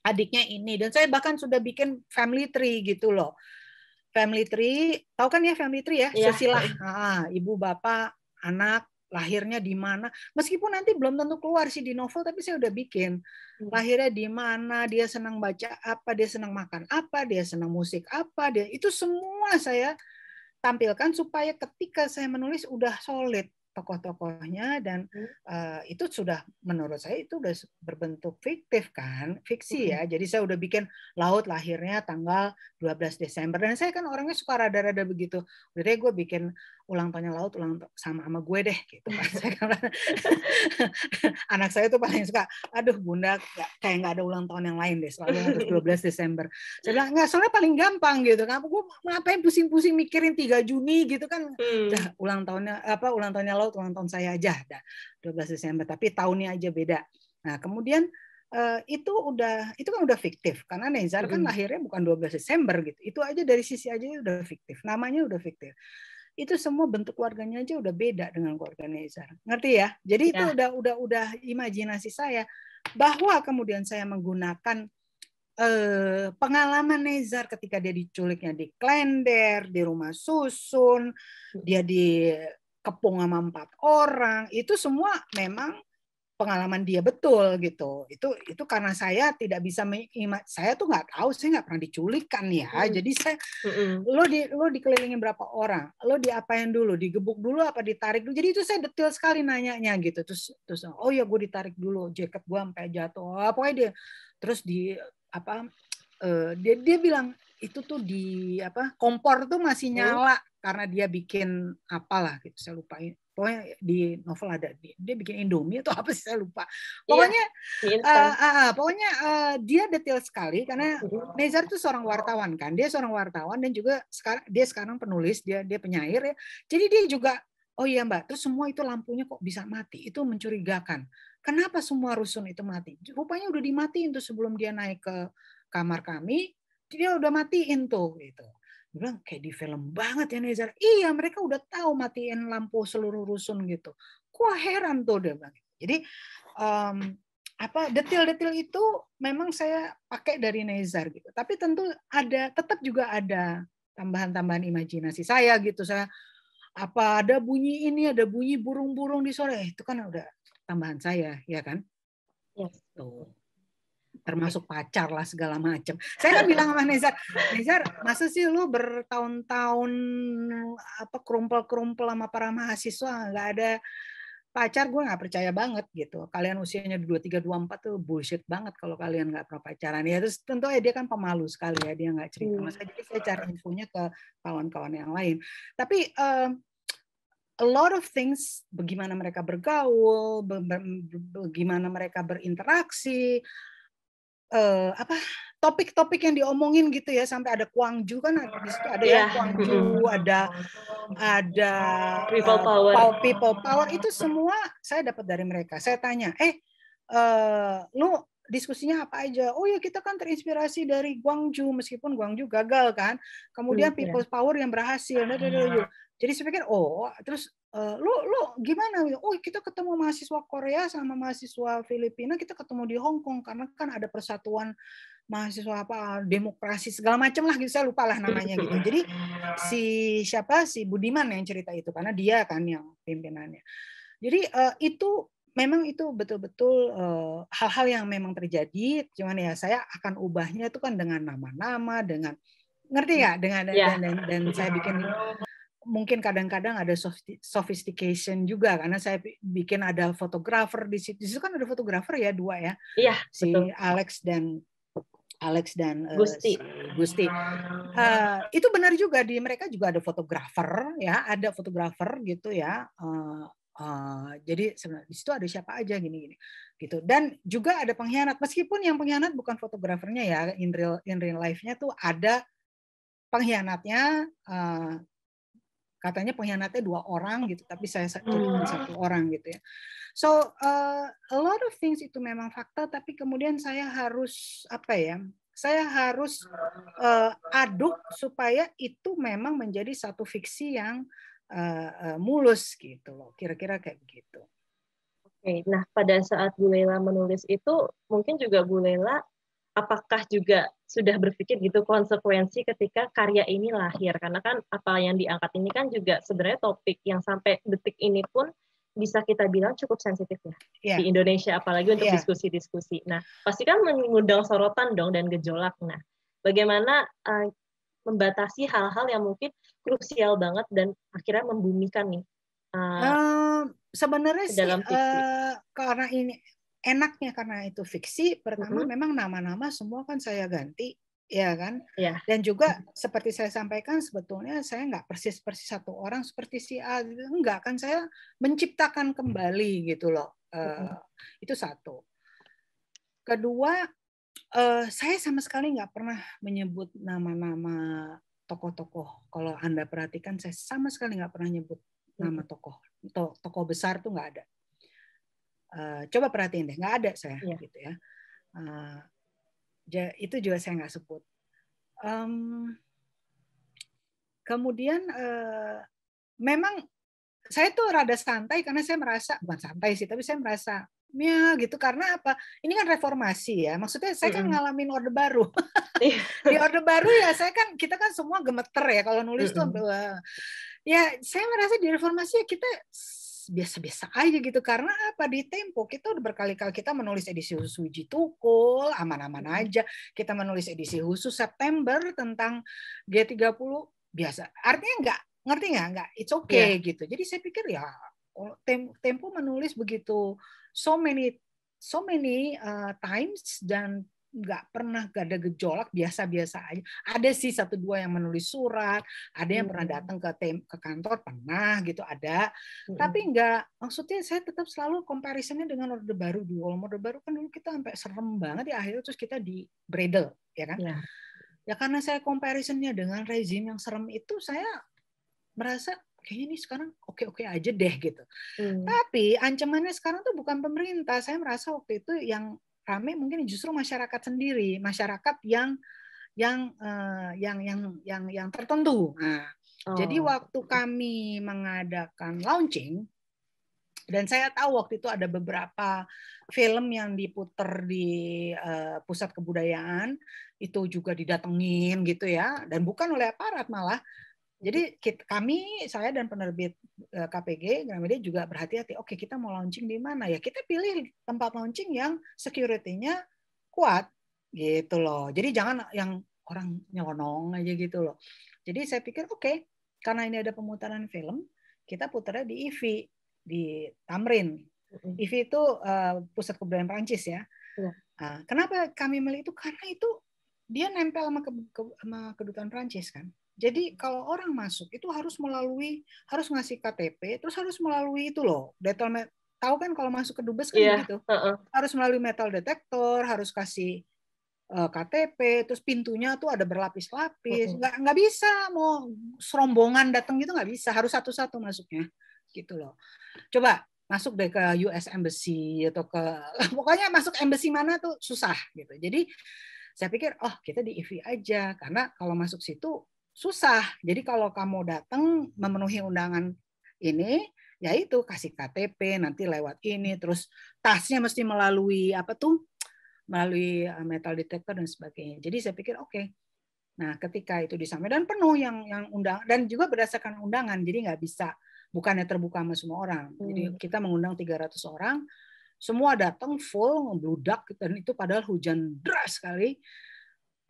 adiknya ini dan saya bahkan sudah bikin family tree gitu loh family tree tahu kan ya family tree ya, ya. susilah ah, ibu bapak anak lahirnya di mana meskipun nanti belum tentu keluar sih di novel tapi saya udah bikin hmm. lahirnya di mana dia senang baca apa dia senang makan apa dia senang musik apa dia itu semua saya tampilkan supaya ketika saya menulis udah solid tokoh-tokohnya dan uh, itu sudah menurut saya itu udah berbentuk fiktif kan fiksi hmm. ya jadi saya udah bikin laut lahirnya tanggal 12 Desember dan saya kan orangnya suka rada-rada begitu udah gue bikin ulang tahunnya laut ulang sama sama gue deh gitu anak saya tuh paling suka aduh bunda kayak nggak ada ulang tahun yang lain deh selalu harus 12 Desember saya bilang nggak soalnya paling gampang gitu kan gue ngapain pusing-pusing mikirin 3 Juni gitu kan hmm. dah ulang tahunnya apa ulang tahunnya laut ulang tahun saya aja dah 12 Desember tapi tahunnya aja beda nah kemudian Uh, itu udah itu kan udah fiktif karena Nezar kan hmm. lahirnya bukan 12 Desember gitu. Itu aja dari sisi aja udah fiktif. Namanya udah fiktif itu semua bentuk warganya aja udah beda dengan keluarga Nezar, Ngerti ya? Jadi ya. itu iya. udah udah udah imajinasi saya bahwa kemudian saya menggunakan eh, pengalaman Nezar ketika dia diculiknya di klender, di rumah susun, dia di kepung sama empat orang, itu semua memang pengalaman dia betul gitu. Itu itu karena saya tidak bisa mengimak, saya tuh nggak tahu, saya nggak pernah diculikan ya. Mm. Jadi saya mm lo di lo dikelilingin berapa orang, lo diapain dulu, digebuk dulu apa ditarik dulu. Jadi itu saya detail sekali nanyanya gitu. Terus terus oh ya gue ditarik dulu, jaket gue sampai jatuh. Oh, apa dia terus di apa uh, dia dia bilang itu tuh di apa kompor tuh masih hmm? nyala mm. karena dia bikin apalah gitu. Saya lupain pokoknya di novel ada dia bikin Indomie atau apa sih saya lupa iya, pokoknya iya, uh, uh, uh, pokoknya uh, dia detail sekali karena mm-hmm. Nezar itu seorang wartawan kan dia seorang wartawan dan juga sekarang dia sekarang penulis dia dia penyair ya jadi dia juga oh iya mbak terus semua itu lampunya kok bisa mati itu mencurigakan kenapa semua rusun itu mati rupanya udah dimatiin tuh sebelum dia naik ke kamar kami dia udah matiin tuh itu. Dia bilang kayak di film banget ya Nezar. Iya mereka udah tahu matiin lampu seluruh rusun gitu. Gua heran tuh dia bang. Jadi um, apa detail-detail itu memang saya pakai dari Nezar gitu. Tapi tentu ada tetap juga ada tambahan-tambahan imajinasi saya gitu. Saya apa ada bunyi ini, ada bunyi burung-burung di sore. Eh, itu kan udah tambahan saya, ya kan? Yes. Iya, tuh termasuk pacar lah segala macam. Saya kan bilang sama Nezar, Nezar, masa sih lu bertahun-tahun apa kerumpel-kerumpel sama para mahasiswa nggak ada pacar gue nggak percaya banget gitu. Kalian usianya dua tiga dua empat tuh bullshit banget kalau kalian nggak pernah pacaran. Ya terus tentu ya dia kan pemalu sekali ya, dia nggak cerita. hmm. masa jadi saya cari infonya ke kawan-kawan yang lain. Tapi um, a lot of things bagaimana mereka bergaul, bagaimana mereka berinteraksi, eh, apa topik-topik yang diomongin gitu ya sampai ada kuangju kan di ada yeah. yang iya. kuangju ada ada people uh, power people power itu semua saya dapat dari mereka saya tanya eh uh, lu diskusinya apa aja. Oh ya kita kan terinspirasi dari Guangzhou meskipun Guangzhou gagal kan. Kemudian iya, iya. people power yang berhasil. Jadi saya pikir oh terus uh, lu lu gimana? Oh kita ketemu mahasiswa Korea sama mahasiswa Filipina kita ketemu di Hong Kong karena kan ada persatuan mahasiswa apa demokrasi segala macam lah gitu saya lupa lah namanya gitu jadi si siapa si Budiman yang cerita itu karena dia kan yang pimpinannya jadi eh, itu memang itu betul-betul eh, hal-hal yang memang terjadi cuman ya saya akan ubahnya itu kan dengan nama-nama dengan ngerti nggak dengan yeah. dan, dan dan saya bikin mungkin kadang-kadang ada sophistication juga karena saya bikin ada fotografer di situ. Di kan ada fotografer ya dua ya. Iya, si betul. Alex dan Alex dan eh, Gusti. Uh, Gusti. Uh, itu benar juga di mereka juga ada fotografer ya, ada fotografer gitu ya. Uh, Uh, jadi di situ ada siapa aja gini-gini gitu dan juga ada pengkhianat meskipun yang pengkhianat bukan fotografernya ya in real in real life-nya tuh ada pengkhianatnya uh, katanya pengkhianatnya dua orang gitu tapi saya cuma hmm. satu orang gitu ya so uh, a lot of things itu memang fakta tapi kemudian saya harus apa ya saya harus uh, aduk supaya itu memang menjadi satu fiksi yang uh, uh, mulus gitu loh. Kira-kira kayak begitu. Oke, nah pada saat Bu Lela menulis itu mungkin juga Bu Lela apakah juga sudah berpikir gitu konsekuensi ketika karya ini lahir karena kan apa yang diangkat ini kan juga sebenarnya topik yang sampai detik ini pun bisa kita bilang cukup sensitif ya yeah. di Indonesia apalagi untuk iya. diskusi-diskusi. Yeah. Nah, pasti kan mengundang sorotan dong dan gejolak. Nah, bagaimana uh, membatasi hal-hal yang mungkin krusial banget dan akhirnya membumikan nih. Uh, uh, sebenarnya sih dalam Uh, karena ini enaknya karena itu fiksi, pertama uh-huh. memang nama-nama semua kan saya ganti ya kan? yeah. Dan juga seperti saya sampaikan sebetulnya saya nggak persis persis satu orang seperti si A, gitu. nggak kan saya menciptakan kembali gitu loh. Uh, itu satu. Kedua, uh, saya sama sekali nggak pernah menyebut nama-nama tokoh-tokoh. Kalau Anda perhatikan, saya sama sekali nggak pernah nyebut nama tokoh. Tokoh besar tuh nggak ada. Eh, coba perhatiin deh, nggak ada saya Ya. gitu ya. Eh, itu juga saya nggak sebut. kemudian eh, memang saya tuh rada santai karena saya merasa bukan santai sih, tapi saya merasa Ya gitu karena apa? Ini kan reformasi ya. Maksudnya saya kan mm -hmm. ngalamin orde baru. Iya. Di orde baru ya saya kan kita kan semua gemeter ya kalau nulis mm -hmm. tuh. Wah. Ya saya merasa di reformasi ya kita biasa-biasa aja gitu karena apa di tempo kita udah berkali-kali kita menulis edisi khusus Wiji Tukul aman-aman aja kita menulis edisi khusus September tentang G30 biasa artinya nggak ngerti nggak nggak it's okay yeah. gitu jadi saya pikir ya Oh, tempo menulis begitu so many so many uh, times dan nggak pernah gak ada gejolak biasa-biasa aja ada sih satu dua yang menulis surat ada yang hmm. pernah datang ke tem ke kantor pernah gitu ada hmm. tapi nggak maksudnya saya tetap selalu comparisonnya dengan order baru di order baru kan dulu kita sampai serem banget di ya, akhirnya terus kita di bredel ya kan ya. ya karena saya comparisonnya dengan rezim yang serem itu saya merasa kayaknya ini sekarang oke-oke aja deh gitu. Hmm. Tapi ancamannya sekarang tuh bukan pemerintah. Saya merasa waktu itu yang rame mungkin justru masyarakat sendiri, masyarakat yang yang uh, yang yang yang yang tertentu. Nah, oh. jadi waktu kami mengadakan launching dan saya tahu waktu itu ada beberapa film yang diputer di uh, pusat kebudayaan itu juga didatengin gitu ya dan bukan oleh aparat malah jadi kita, kami, saya dan penerbit eh, KPG Gramedia juga berhati-hati. Oke, kita mau launching di mana ya? Kita pilih tempat launching yang security-nya kuat gitu loh. Jadi jangan yang orang nyelonong aja gitu loh. Jadi saya pikir oke, karena ini ada pemutaran film, kita putarnya di IVI di Tamrin. IVI itu uh, pusat kebudayaan Prancis ya. Uh. kenapa kami milih itu? Karena itu dia nempel sama, ke, ke, sama kedutaan Prancis kan. Jadi kalau orang masuk itu harus melalui harus ngasih KTP, terus harus melalui itu loh, detail tahu kan kalau masuk ke dubes kan yeah. gitu. Uh -uh. Harus melalui metal detektor, harus kasih uh, eh, KTP, terus pintunya tuh ada berlapis-lapis. Nggak uh nggak bisa mau serombongan datang gitu nggak bisa, harus satu-satu masuknya gitu loh. Coba masuk deh ke US Embassy atau ke pokoknya masuk embassy mana tuh susah gitu. Jadi saya pikir oh kita di EV aja karena kalau masuk situ susah. Jadi kalau kamu datang memenuhi undangan ini, ya itu kasih KTP nanti lewat ini, terus tasnya mesti melalui apa tuh? melalui eh, metal detector dan sebagainya. Jadi saya pikir oke. Okay. Nah, ketika itu disampaikan dan penuh yang yang undang dan juga berdasarkan undangan, jadi nggak bisa bukannya terbuka sama semua orang. Jadi hmm. kita mengundang 300 orang, semua datang full ngebludak dan itu padahal hujan deras sekali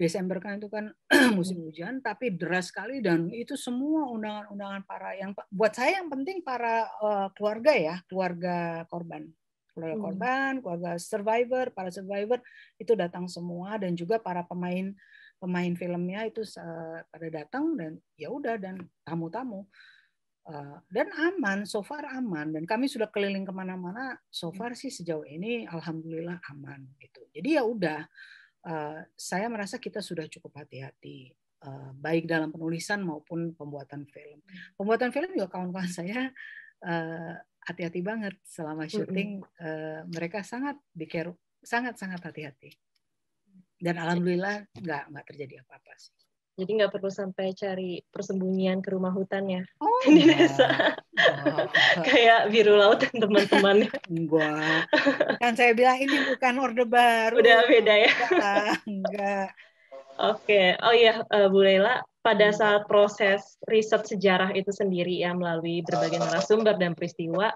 Desember kan itu kan musim hmm. hujan, tapi deras sekali dan itu semua undangan-undangan para yang buat saya yang penting para uh, keluarga ya, keluarga korban, keluarga hmm. korban, keluarga survivor, para survivor itu datang semua dan juga para pemain pemain filmnya itu uh, pada datang dan ya udah dan tamu-tamu uh, dan aman, so far aman dan kami sudah keliling kemana-mana, so hmm. far sih sejauh ini alhamdulillah aman gitu. Jadi ya udah Eh, saya merasa kita sudah cukup hati-hati uh, baik dalam penulisan maupun pembuatan film. Hmm. Pembuatan film juga kawan-kawan saya hati eh, hati-hati banget selama hmm. syuting uh, mereka sangat dikir sangat sangat hati-hati dan alhamdulillah nggak nggak terjadi apa-apa sih jadi nggak perlu sampai cari persembunyian ke rumah hutan ya oh, di iya. desa. Kayak biru laut dan teman-temannya. Enggak. Kan saya bilang ini bukan orde baru. Udah beda ya. Enggak. Oke. Okay. Oh iya, eh, Bu Lela, pada hmm. saat proses riset sejarah itu sendiri ya melalui berbagai narasumber dan peristiwa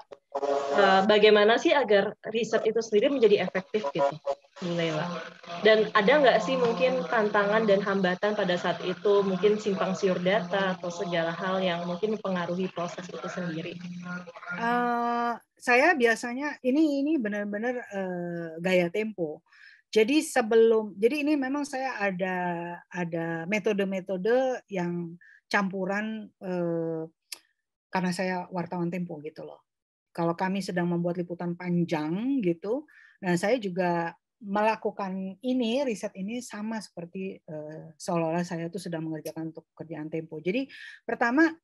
uh, bagaimana sih agar riset itu sendiri menjadi efektif gitu Laila dan ada nggak sih mungkin tantangan dan hambatan pada saat itu mungkin simpang siur data atau segala hal yang mungkin mempengaruhi proses itu sendiri uh, saya biasanya ini ini benar-benar uh, gaya tempo jadi sebelum jadi ini memang saya ada ada metode-metode yang campuran eh, karena saya wartawan Tempo gitu loh. Kalau kami sedang membuat liputan panjang gitu, dan nah saya juga melakukan ini riset ini sama seperti eh, seolah-olah saya tuh sedang mengerjakan untuk kerjaan tempo. Jadi pertama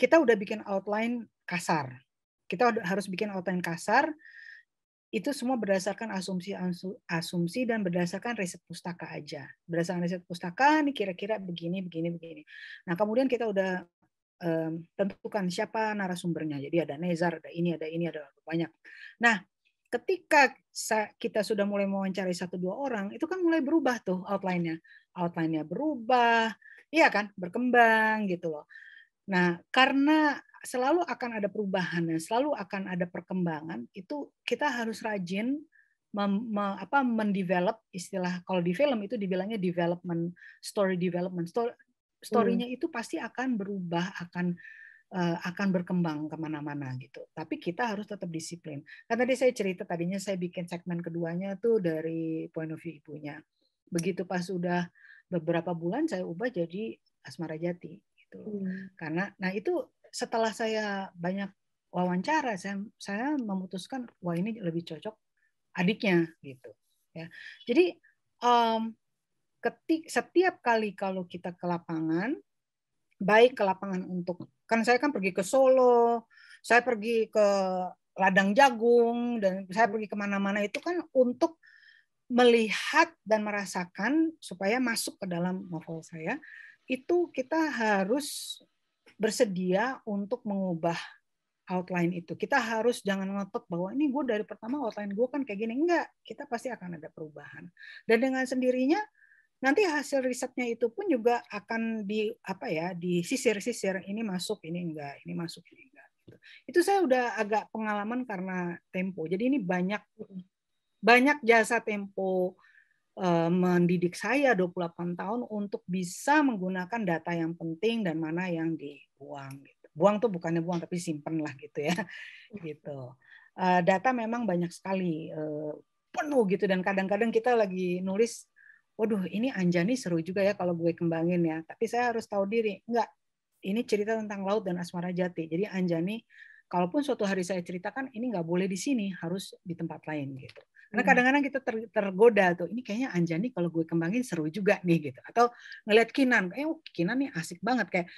kita udah bikin outline kasar. Kita harus bikin outline kasar itu semua berdasarkan asumsi asumsi dan berdasarkan riset pustaka aja. Berdasarkan riset pustaka ini kira-kira begini begini begini. Nah, kemudian kita udah um, tentukan siapa narasumbernya. Jadi ada Nezar, ada ini, ada ini, ada banyak. Nah, ketika kita sudah mulai mewawancarai satu dua orang, itu kan mulai berubah tuh outline-nya. Outline-nya berubah, iya kan, berkembang gitu loh. Nah, karena selalu akan ada perubahan dan selalu akan ada perkembangan itu kita harus rajin mem, apa mendevelop istilah kalau di film itu dibilangnya development story development story storynya hmm. itu pasti akan berubah akan uh, akan berkembang kemana-mana gitu tapi kita harus tetap disiplin karena tadi saya cerita tadinya saya bikin segmen keduanya tuh dari point of view ibunya begitu pas sudah beberapa bulan saya ubah jadi asmara jati gitu hmm. karena nah itu setelah saya banyak wawancara saya saya memutuskan wah ini lebih cocok adiknya gitu ya jadi um, mmm, ketik setiap kali kalau kita ke lapangan baik ke lapangan untuk kan saya kan pergi ke Solo saya pergi ke ladang jagung dan saya pergi kemana-mana itu kan untuk melihat dan merasakan supaya masuk ke dalam novel saya itu kita harus bersedia untuk mengubah outline itu. Kita harus jangan ngotot bahwa ini gue dari pertama outline gue kan kayak gini. Enggak, kita pasti akan ada perubahan. Dan dengan sendirinya nanti hasil risetnya itu pun juga akan di apa ya disisir-sisir ini masuk ini enggak ini masuk ini enggak gitu. itu saya udah agak pengalaman karena tempo jadi ini banyak banyak jasa tempo Eh, mendidik saya 28 tahun untuk bisa menggunakan data yang penting dan mana yang dibuang gitu. Buang tuh bukannya buang tapi simpen lah gitu ya. Iya. Gitu. Eh, data memang banyak sekali eh, penuh gitu dan kadang-kadang kita lagi nulis waduh ini Anjani seru juga ya kalau gue kembangin ya. Tapi saya harus tahu diri. Enggak. Ini cerita tentang laut dan asmara jati. Jadi Anjani kalaupun suatu hari saya ceritakan ini nggak boleh di sini, harus di tempat lain gitu. Karena hmm. kadang-kadang kita ter, tergoda tuh, ini kayaknya Anjani kalau gue kembangin seru juga nih gitu. Atau ngelihat Kinan, eh oh, Kinan nih asik banget kayak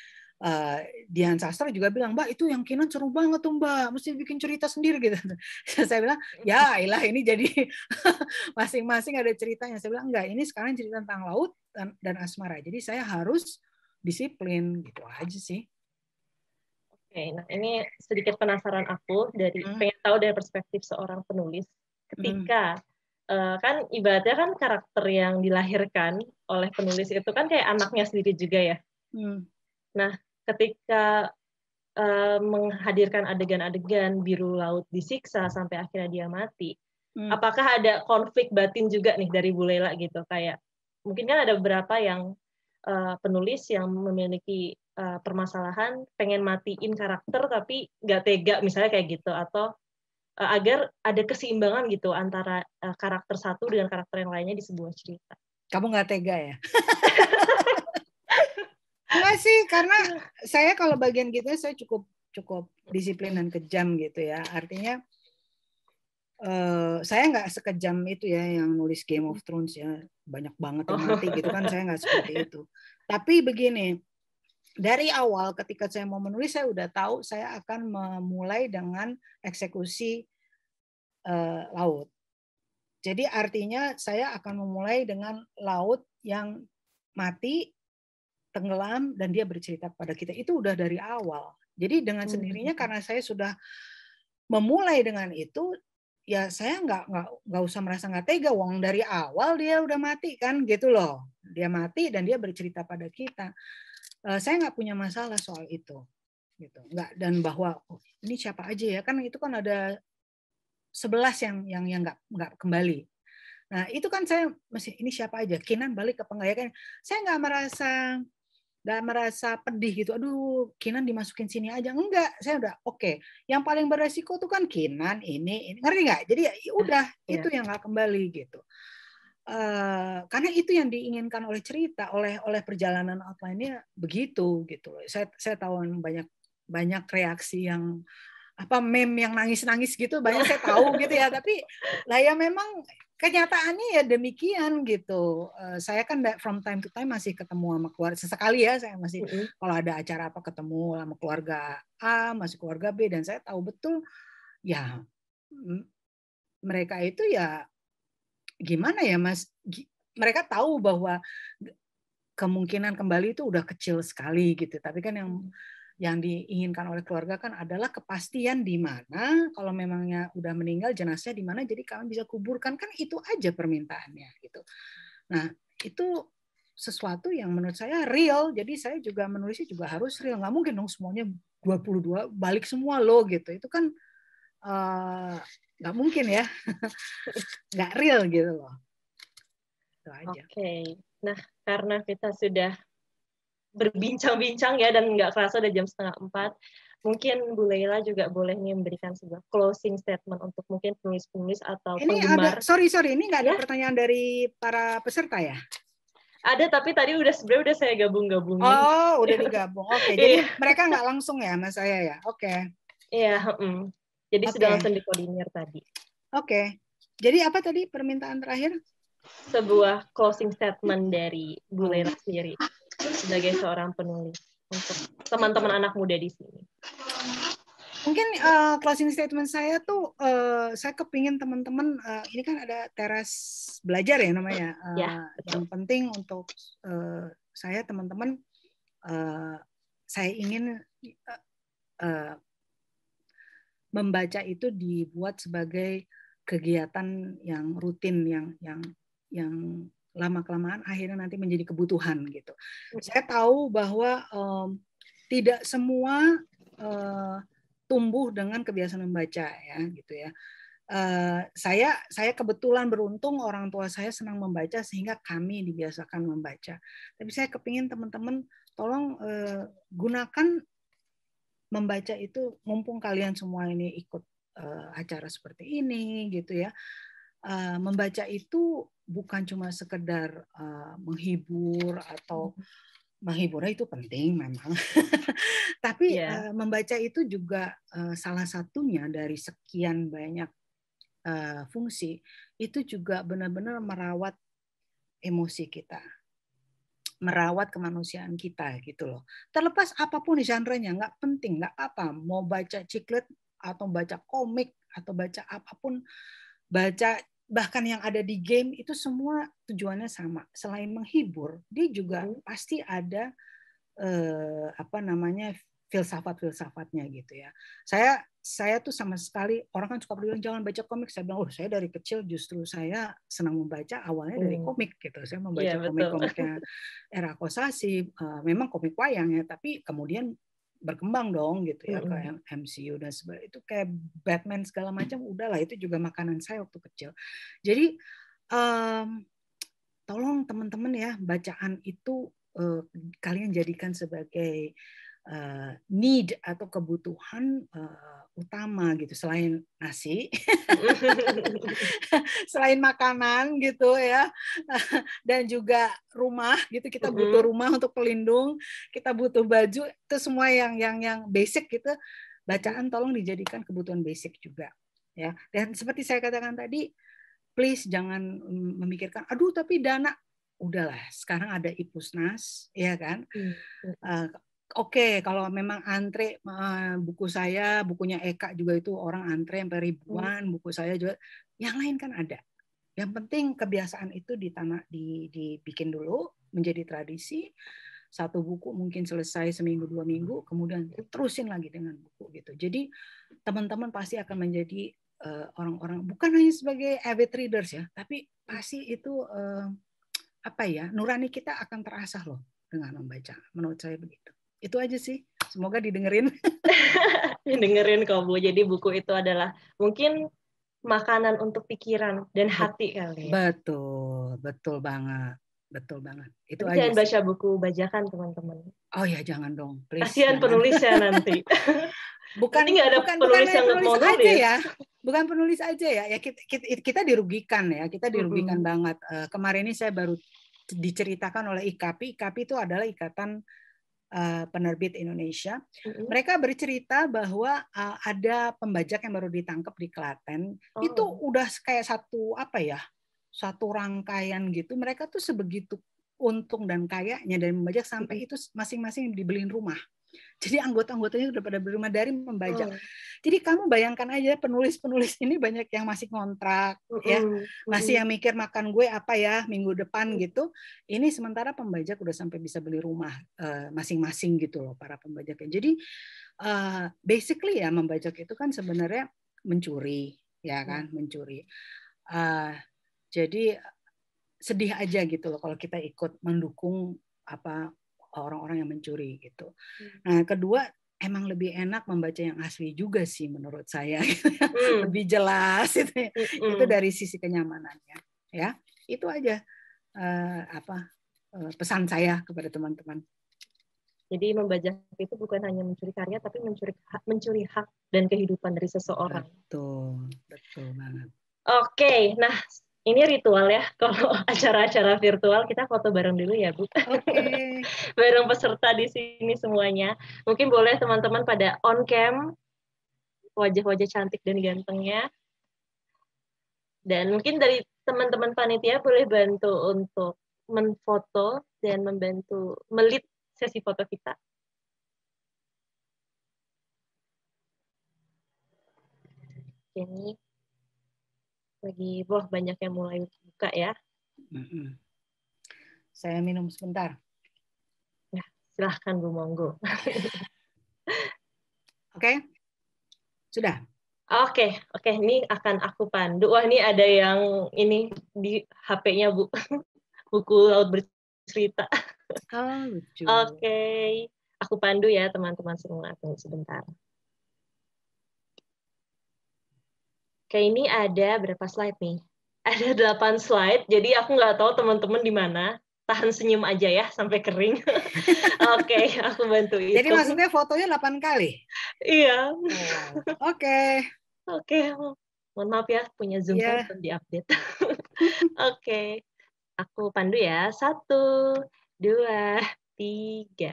Uh, Dian Sastro juga bilang, Mbak itu yang Kinan seru banget tuh Mbak, mesti bikin cerita sendiri gitu. saya bilang, ya ilah ini jadi masing-masing ada ceritanya. Saya bilang, enggak ini sekarang cerita tentang laut dan, dan asmara. Jadi saya harus disiplin gitu aja sih. Oke, nah ini sedikit penasaran aku dari hmm. pengen tahu dari perspektif seorang penulis Hmm. ketika hmm. uh, kan ibaratnya kan karakter yang dilahirkan oleh penulis itu kan kayak anaknya sendiri juga ya Hmm. nah ketika uh, menghadirkan adegan-adegan biru laut disiksa sampai akhirnya dia mati hmm. apakah ada konflik batin juga nih dari bu lela gitu kayak mungkin kan ada beberapa yang uh, penulis yang memiliki uh, permasalahan pengen matiin karakter tapi nggak tega misalnya kayak gitu atau uh, agar ada keseimbangan gitu antara uh, karakter satu dengan karakter yang lainnya di sebuah cerita. Kamu nggak tega ya? Enggak sih, karena saya kalau bagian gitu saya cukup cukup disiplin dan kejam gitu ya. Artinya uh, saya nggak sekejam itu ya yang nulis Game of Thrones ya banyak banget yang mati gitu kan saya nggak seperti itu. Tapi begini dari awal ketika saya mau menulis saya udah tahu saya akan memulai dengan eksekusi Eh, laut. Jadi artinya saya akan memulai dengan laut yang mati, tenggelam, dan dia bercerita kepada kita. Itu udah dari awal. Jadi dengan hmm. sendirinya karena saya sudah memulai dengan itu, ya saya nggak nggak nggak usah merasa nggak tega. Wong dari awal dia udah mati kan gitu loh. Dia mati dan dia bercerita pada kita. Eh, saya nggak punya masalah soal itu gitu nggak dan bahwa oh, ini siapa aja ya kan itu kan ada 11 yang yang yang nggak nggak kembali. Nah itu kan saya masih ini siapa aja Kinan balik ke penggayakan. Saya nggak merasa nggak merasa pedih gitu. Aduh Kinan dimasukin sini aja enggak. Saya udah oke. Okay. Yang paling beresiko tuh kan Kinan ini, ini. ngerti nggak? Jadi ya, ya udah ah, itu iya. yang nggak kembali gitu. Uh, karena itu yang diinginkan oleh cerita, oleh oleh perjalanan outline-nya begitu gitu Saya saya tahu banyak banyak reaksi yang apa meme yang nangis-nangis gitu banyak saya tahu gitu ya tapi lah ya memang kenyataannya ya demikian gitu eh, saya kan from time to time masih ketemu sama keluarga sesekali ya saya masih mm -hmm. kalau ada acara apa ketemu sama keluarga A masih keluarga B dan saya tahu betul ya mereka itu ya gimana ya mas mereka tahu bahwa kemungkinan kembali itu udah kecil sekali gitu tapi kan yang yang diinginkan oleh keluarga kan adalah kepastian di mana kalau memangnya udah meninggal jenazahnya di mana jadi kami bisa kuburkan kan itu aja permintaannya gitu. Nah, itu sesuatu yang menurut saya real. Jadi saya juga menulisnya juga harus real. Nggak mungkin dong semuanya 22 balik semua lo gitu. Itu kan uh, nggak mungkin ya. nggak real gitu loh. Itu aja. Oke. Okay. Nah, karena kita sudah berbincang-bincang ya dan nggak kerasa udah jam setengah empat. Mungkin Bu Leila juga boleh nih memberikan sebuah closing statement untuk mungkin penulis-penulis atau ini penggemar. Ada, sorry sorry, ini nggak ada ya? pertanyaan dari para peserta ya? Ada tapi tadi udah sebenarnya udah saya gabung-gabungin. Oh, udah digabung. Oke, okay. Iya. jadi mereka nggak langsung ya mas saya ya. Oke. Okay. Iya. Mm. Jadi okay. sudah langsung dikoordinir tadi. Oke. Okay. Jadi apa tadi permintaan terakhir? Sebuah closing statement dari Bu Leila sendiri sebagai seorang penulis untuk teman-teman anak muda di sini? Mungkin uh, closing statement saya tuh uh, saya kepingin teman-teman uh, ini kan ada teras belajar ya namanya. Uh, ya, yang penting untuk uh, saya teman-teman uh, saya ingin uh, uh, membaca itu dibuat sebagai kegiatan yang rutin yang yang yang lama kelamaan akhirnya nanti menjadi kebutuhan gitu. Hmm. Saya tahu bahwa um, tidak semua uh, tumbuh dengan kebiasaan membaca ya gitu ya. Uh, saya saya kebetulan beruntung orang tua saya senang membaca sehingga kami dibiasakan membaca. Tapi saya kepingin teman-teman tolong uh, gunakan membaca itu mumpung kalian semua ini ikut uh, acara seperti ini gitu ya. Uh, membaca itu bukan cuma sekedar uh, menghibur atau hmm. menghibur itu penting memang. Tapi yeah. Iya. uh, membaca itu juga uh, salah satunya dari sekian banyak uh, fungsi itu juga benar-benar merawat emosi kita merawat kemanusiaan kita gitu loh. Terlepas apapun genre-nya, nggak penting, nggak apa. Mau baca ciklet atau baca komik atau baca apapun, baca bahkan yang ada di game itu semua tujuannya sama. Selain menghibur, dia juga hmm. pasti ada eh, apa namanya filsafat-filsafatnya gitu ya. Saya saya tuh sama sekali orang kan suka bilang jangan baca komik. Saya bilang, "Oh, saya dari kecil justru saya senang membaca awalnya dari hmm. komik gitu. Saya membaca yeah, iya, komik-komiknya Era Kosasi, uh, eh, memang komik wayang ya, tapi kemudian berkembang dong gitu ya mm -hmm. kayak MCU dan sebagainya itu kayak Batman segala macam udahlah itu juga makanan saya waktu kecil jadi um, tolong teman-teman ya bacaan itu uh, kalian jadikan sebagai uh, need atau kebutuhan uh, utama gitu selain nasi selain makanan gitu ya dan juga rumah gitu kita butuh rumah untuk pelindung kita butuh baju itu semua yang yang yang basic gitu bacaan tolong dijadikan kebutuhan basic juga ya dan seperti saya katakan tadi please jangan memikirkan aduh tapi dana udahlah sekarang ada ipusnas ya kan iya, iya. Eh, Oke, okay, kalau memang antre eh, buku saya, bukunya Eka juga itu orang antre sampai hmm. ribuan, hmm. buku saya juga. Yang lain kan ada. Yang penting kebiasaan itu tanah di, dibikin dulu menjadi tradisi. Satu buku mungkin selesai seminggu dua hmm. minggu, kemudian terusin lagi dengan buku gitu. Jadi teman-teman pasti akan menjadi eh, orang-orang uh, bukan hanya sebagai avid readers ya, tapi pasti itu uh, apa ya nurani kita akan terasah loh dengan membaca. Menurut saya begitu itu aja sih semoga didengerin didengerin kok bu jadi buku itu adalah mungkin makanan untuk pikiran dan hati kali ya. betul betul banget betul banget itu Tapi aja jangan baca buku bajakan teman-teman oh ya jangan dong kasihan penulisnya nanti bukan nggak ada bukan, penulis bukan yang penulis aja ya bukan penulis aja ya ya kita, kita, kita dirugikan ya kita dirugikan mm -hmm. banget uh, kemarin ini saya baru diceritakan oleh IKP IKP itu adalah ikatan Eh, penerbit Indonesia. Mm-hmm. Mereka bercerita bahwa uh, ada pembajak yang baru ditangkap di Klaten. Oh. Itu udah kayak satu apa ya? Satu rangkaian gitu. Mereka tuh sebegitu untung dan kayanya dari pembajak sampai mm-hmm. itu masing-masing dibeliin rumah. Jadi anggota-anggotanya sudah pada berumah dari membajak. Oh. Jadi kamu bayangkan aja penulis-penulis ini banyak yang masih kontrak uh, ya, hmm, hmm. masih yang mikir makan gue apa ya minggu depan gitu. Ini sementara pembajak udah sampai bisa beli rumah uh, masing-masing gitu loh para pembajaknya. Jadi uh, basically ya membajak itu kan sebenarnya mencuri ya kan, mencuri. Uh, jadi sedih aja gitu loh kalau kita ikut mendukung apa orang-orang yang mencuri gitu. Hmm. Nah, kedua emang lebih enak membaca yang asli juga sih menurut saya mm. lebih jelas itu ya. mm. itu dari sisi kenyamanannya ya itu aja uh, apa uh, pesan saya kepada teman-teman jadi membaca itu bukan hanya mencuri karya tapi mencuri hak, mencuri hak dan kehidupan dari seseorang betul betul banget oke okay, nah ini ritual ya kalau acara-acara virtual kita foto bareng dulu ya bu okay. bareng peserta di sini semuanya mungkin boleh teman-teman pada on cam wajah-wajah cantik dan gantengnya dan mungkin dari teman-teman panitia boleh bantu untuk menfoto dan membantu melit sesi foto kita ini lagi wah banyak yang mulai buka ya. Mm-hmm. Saya minum sebentar. Ya, silahkan Bu Monggo. Oke, okay. sudah. Oke, okay, oke. Okay. Ini akan aku pandu. Wah, ini ada yang ini di HP-nya Bu, buku laut bercerita. Oh, Oke, okay. aku pandu ya teman-teman semua. Tunggu sebentar. Kayak ini ada berapa slide nih? Ada delapan slide, jadi aku nggak tahu teman-teman di mana. Tahan senyum aja ya sampai kering. Oke, okay, aku bantu itu. Jadi maksudnya fotonya 8 kali? Iya. Oh, oke. Oke. Mohon maaf ya, punya Zoom yeah. kan update. Oke. okay. Aku pandu ya. Satu, dua, tiga.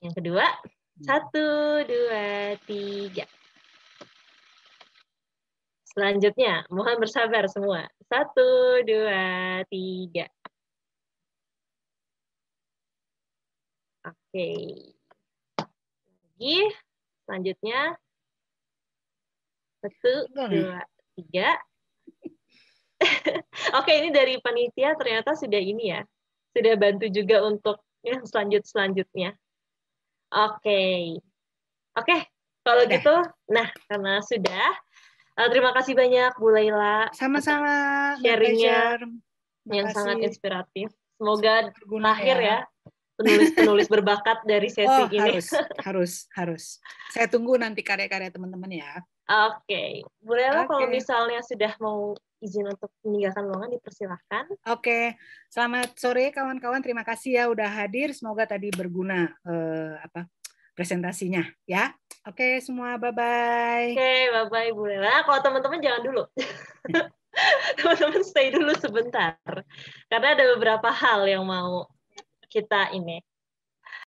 Yang kedua. Hmm. Satu, dua, tiga. Selanjutnya, mohon bersabar semua. Satu, dua, tiga. Oke. Lagi, selanjutnya. Satu, dua, tiga. Oke, ini dari panitia ternyata sudah ini ya. Sudah bantu juga untuk yang selanjut-selanjutnya. Oke. Oke, kalau gitu, nah karena sudah, uh, terima kasih banyak Bu Laila. Sama-sama. Sharingnya yang sangat inspiratif. Semoga Berguna, ya. ya penulis-penulis berbakat dari sesi oh, ini. Harus, harus, harus. Saya tunggu nanti karya-karya teman-teman ya. Oke, okay. Bu Lela okay. kalau misalnya sudah mau izin untuk meninggalkan ruangan dipersilahkan. Oke, okay. selamat sore kawan-kawan. Terima kasih ya udah hadir. Semoga tadi berguna eh, apa presentasinya ya. Oke okay, semua, bye bye. Oke, okay, bye bye Bu Lela. Kalau teman-teman jangan dulu. teman-teman stay dulu sebentar karena ada beberapa hal yang mau kita ini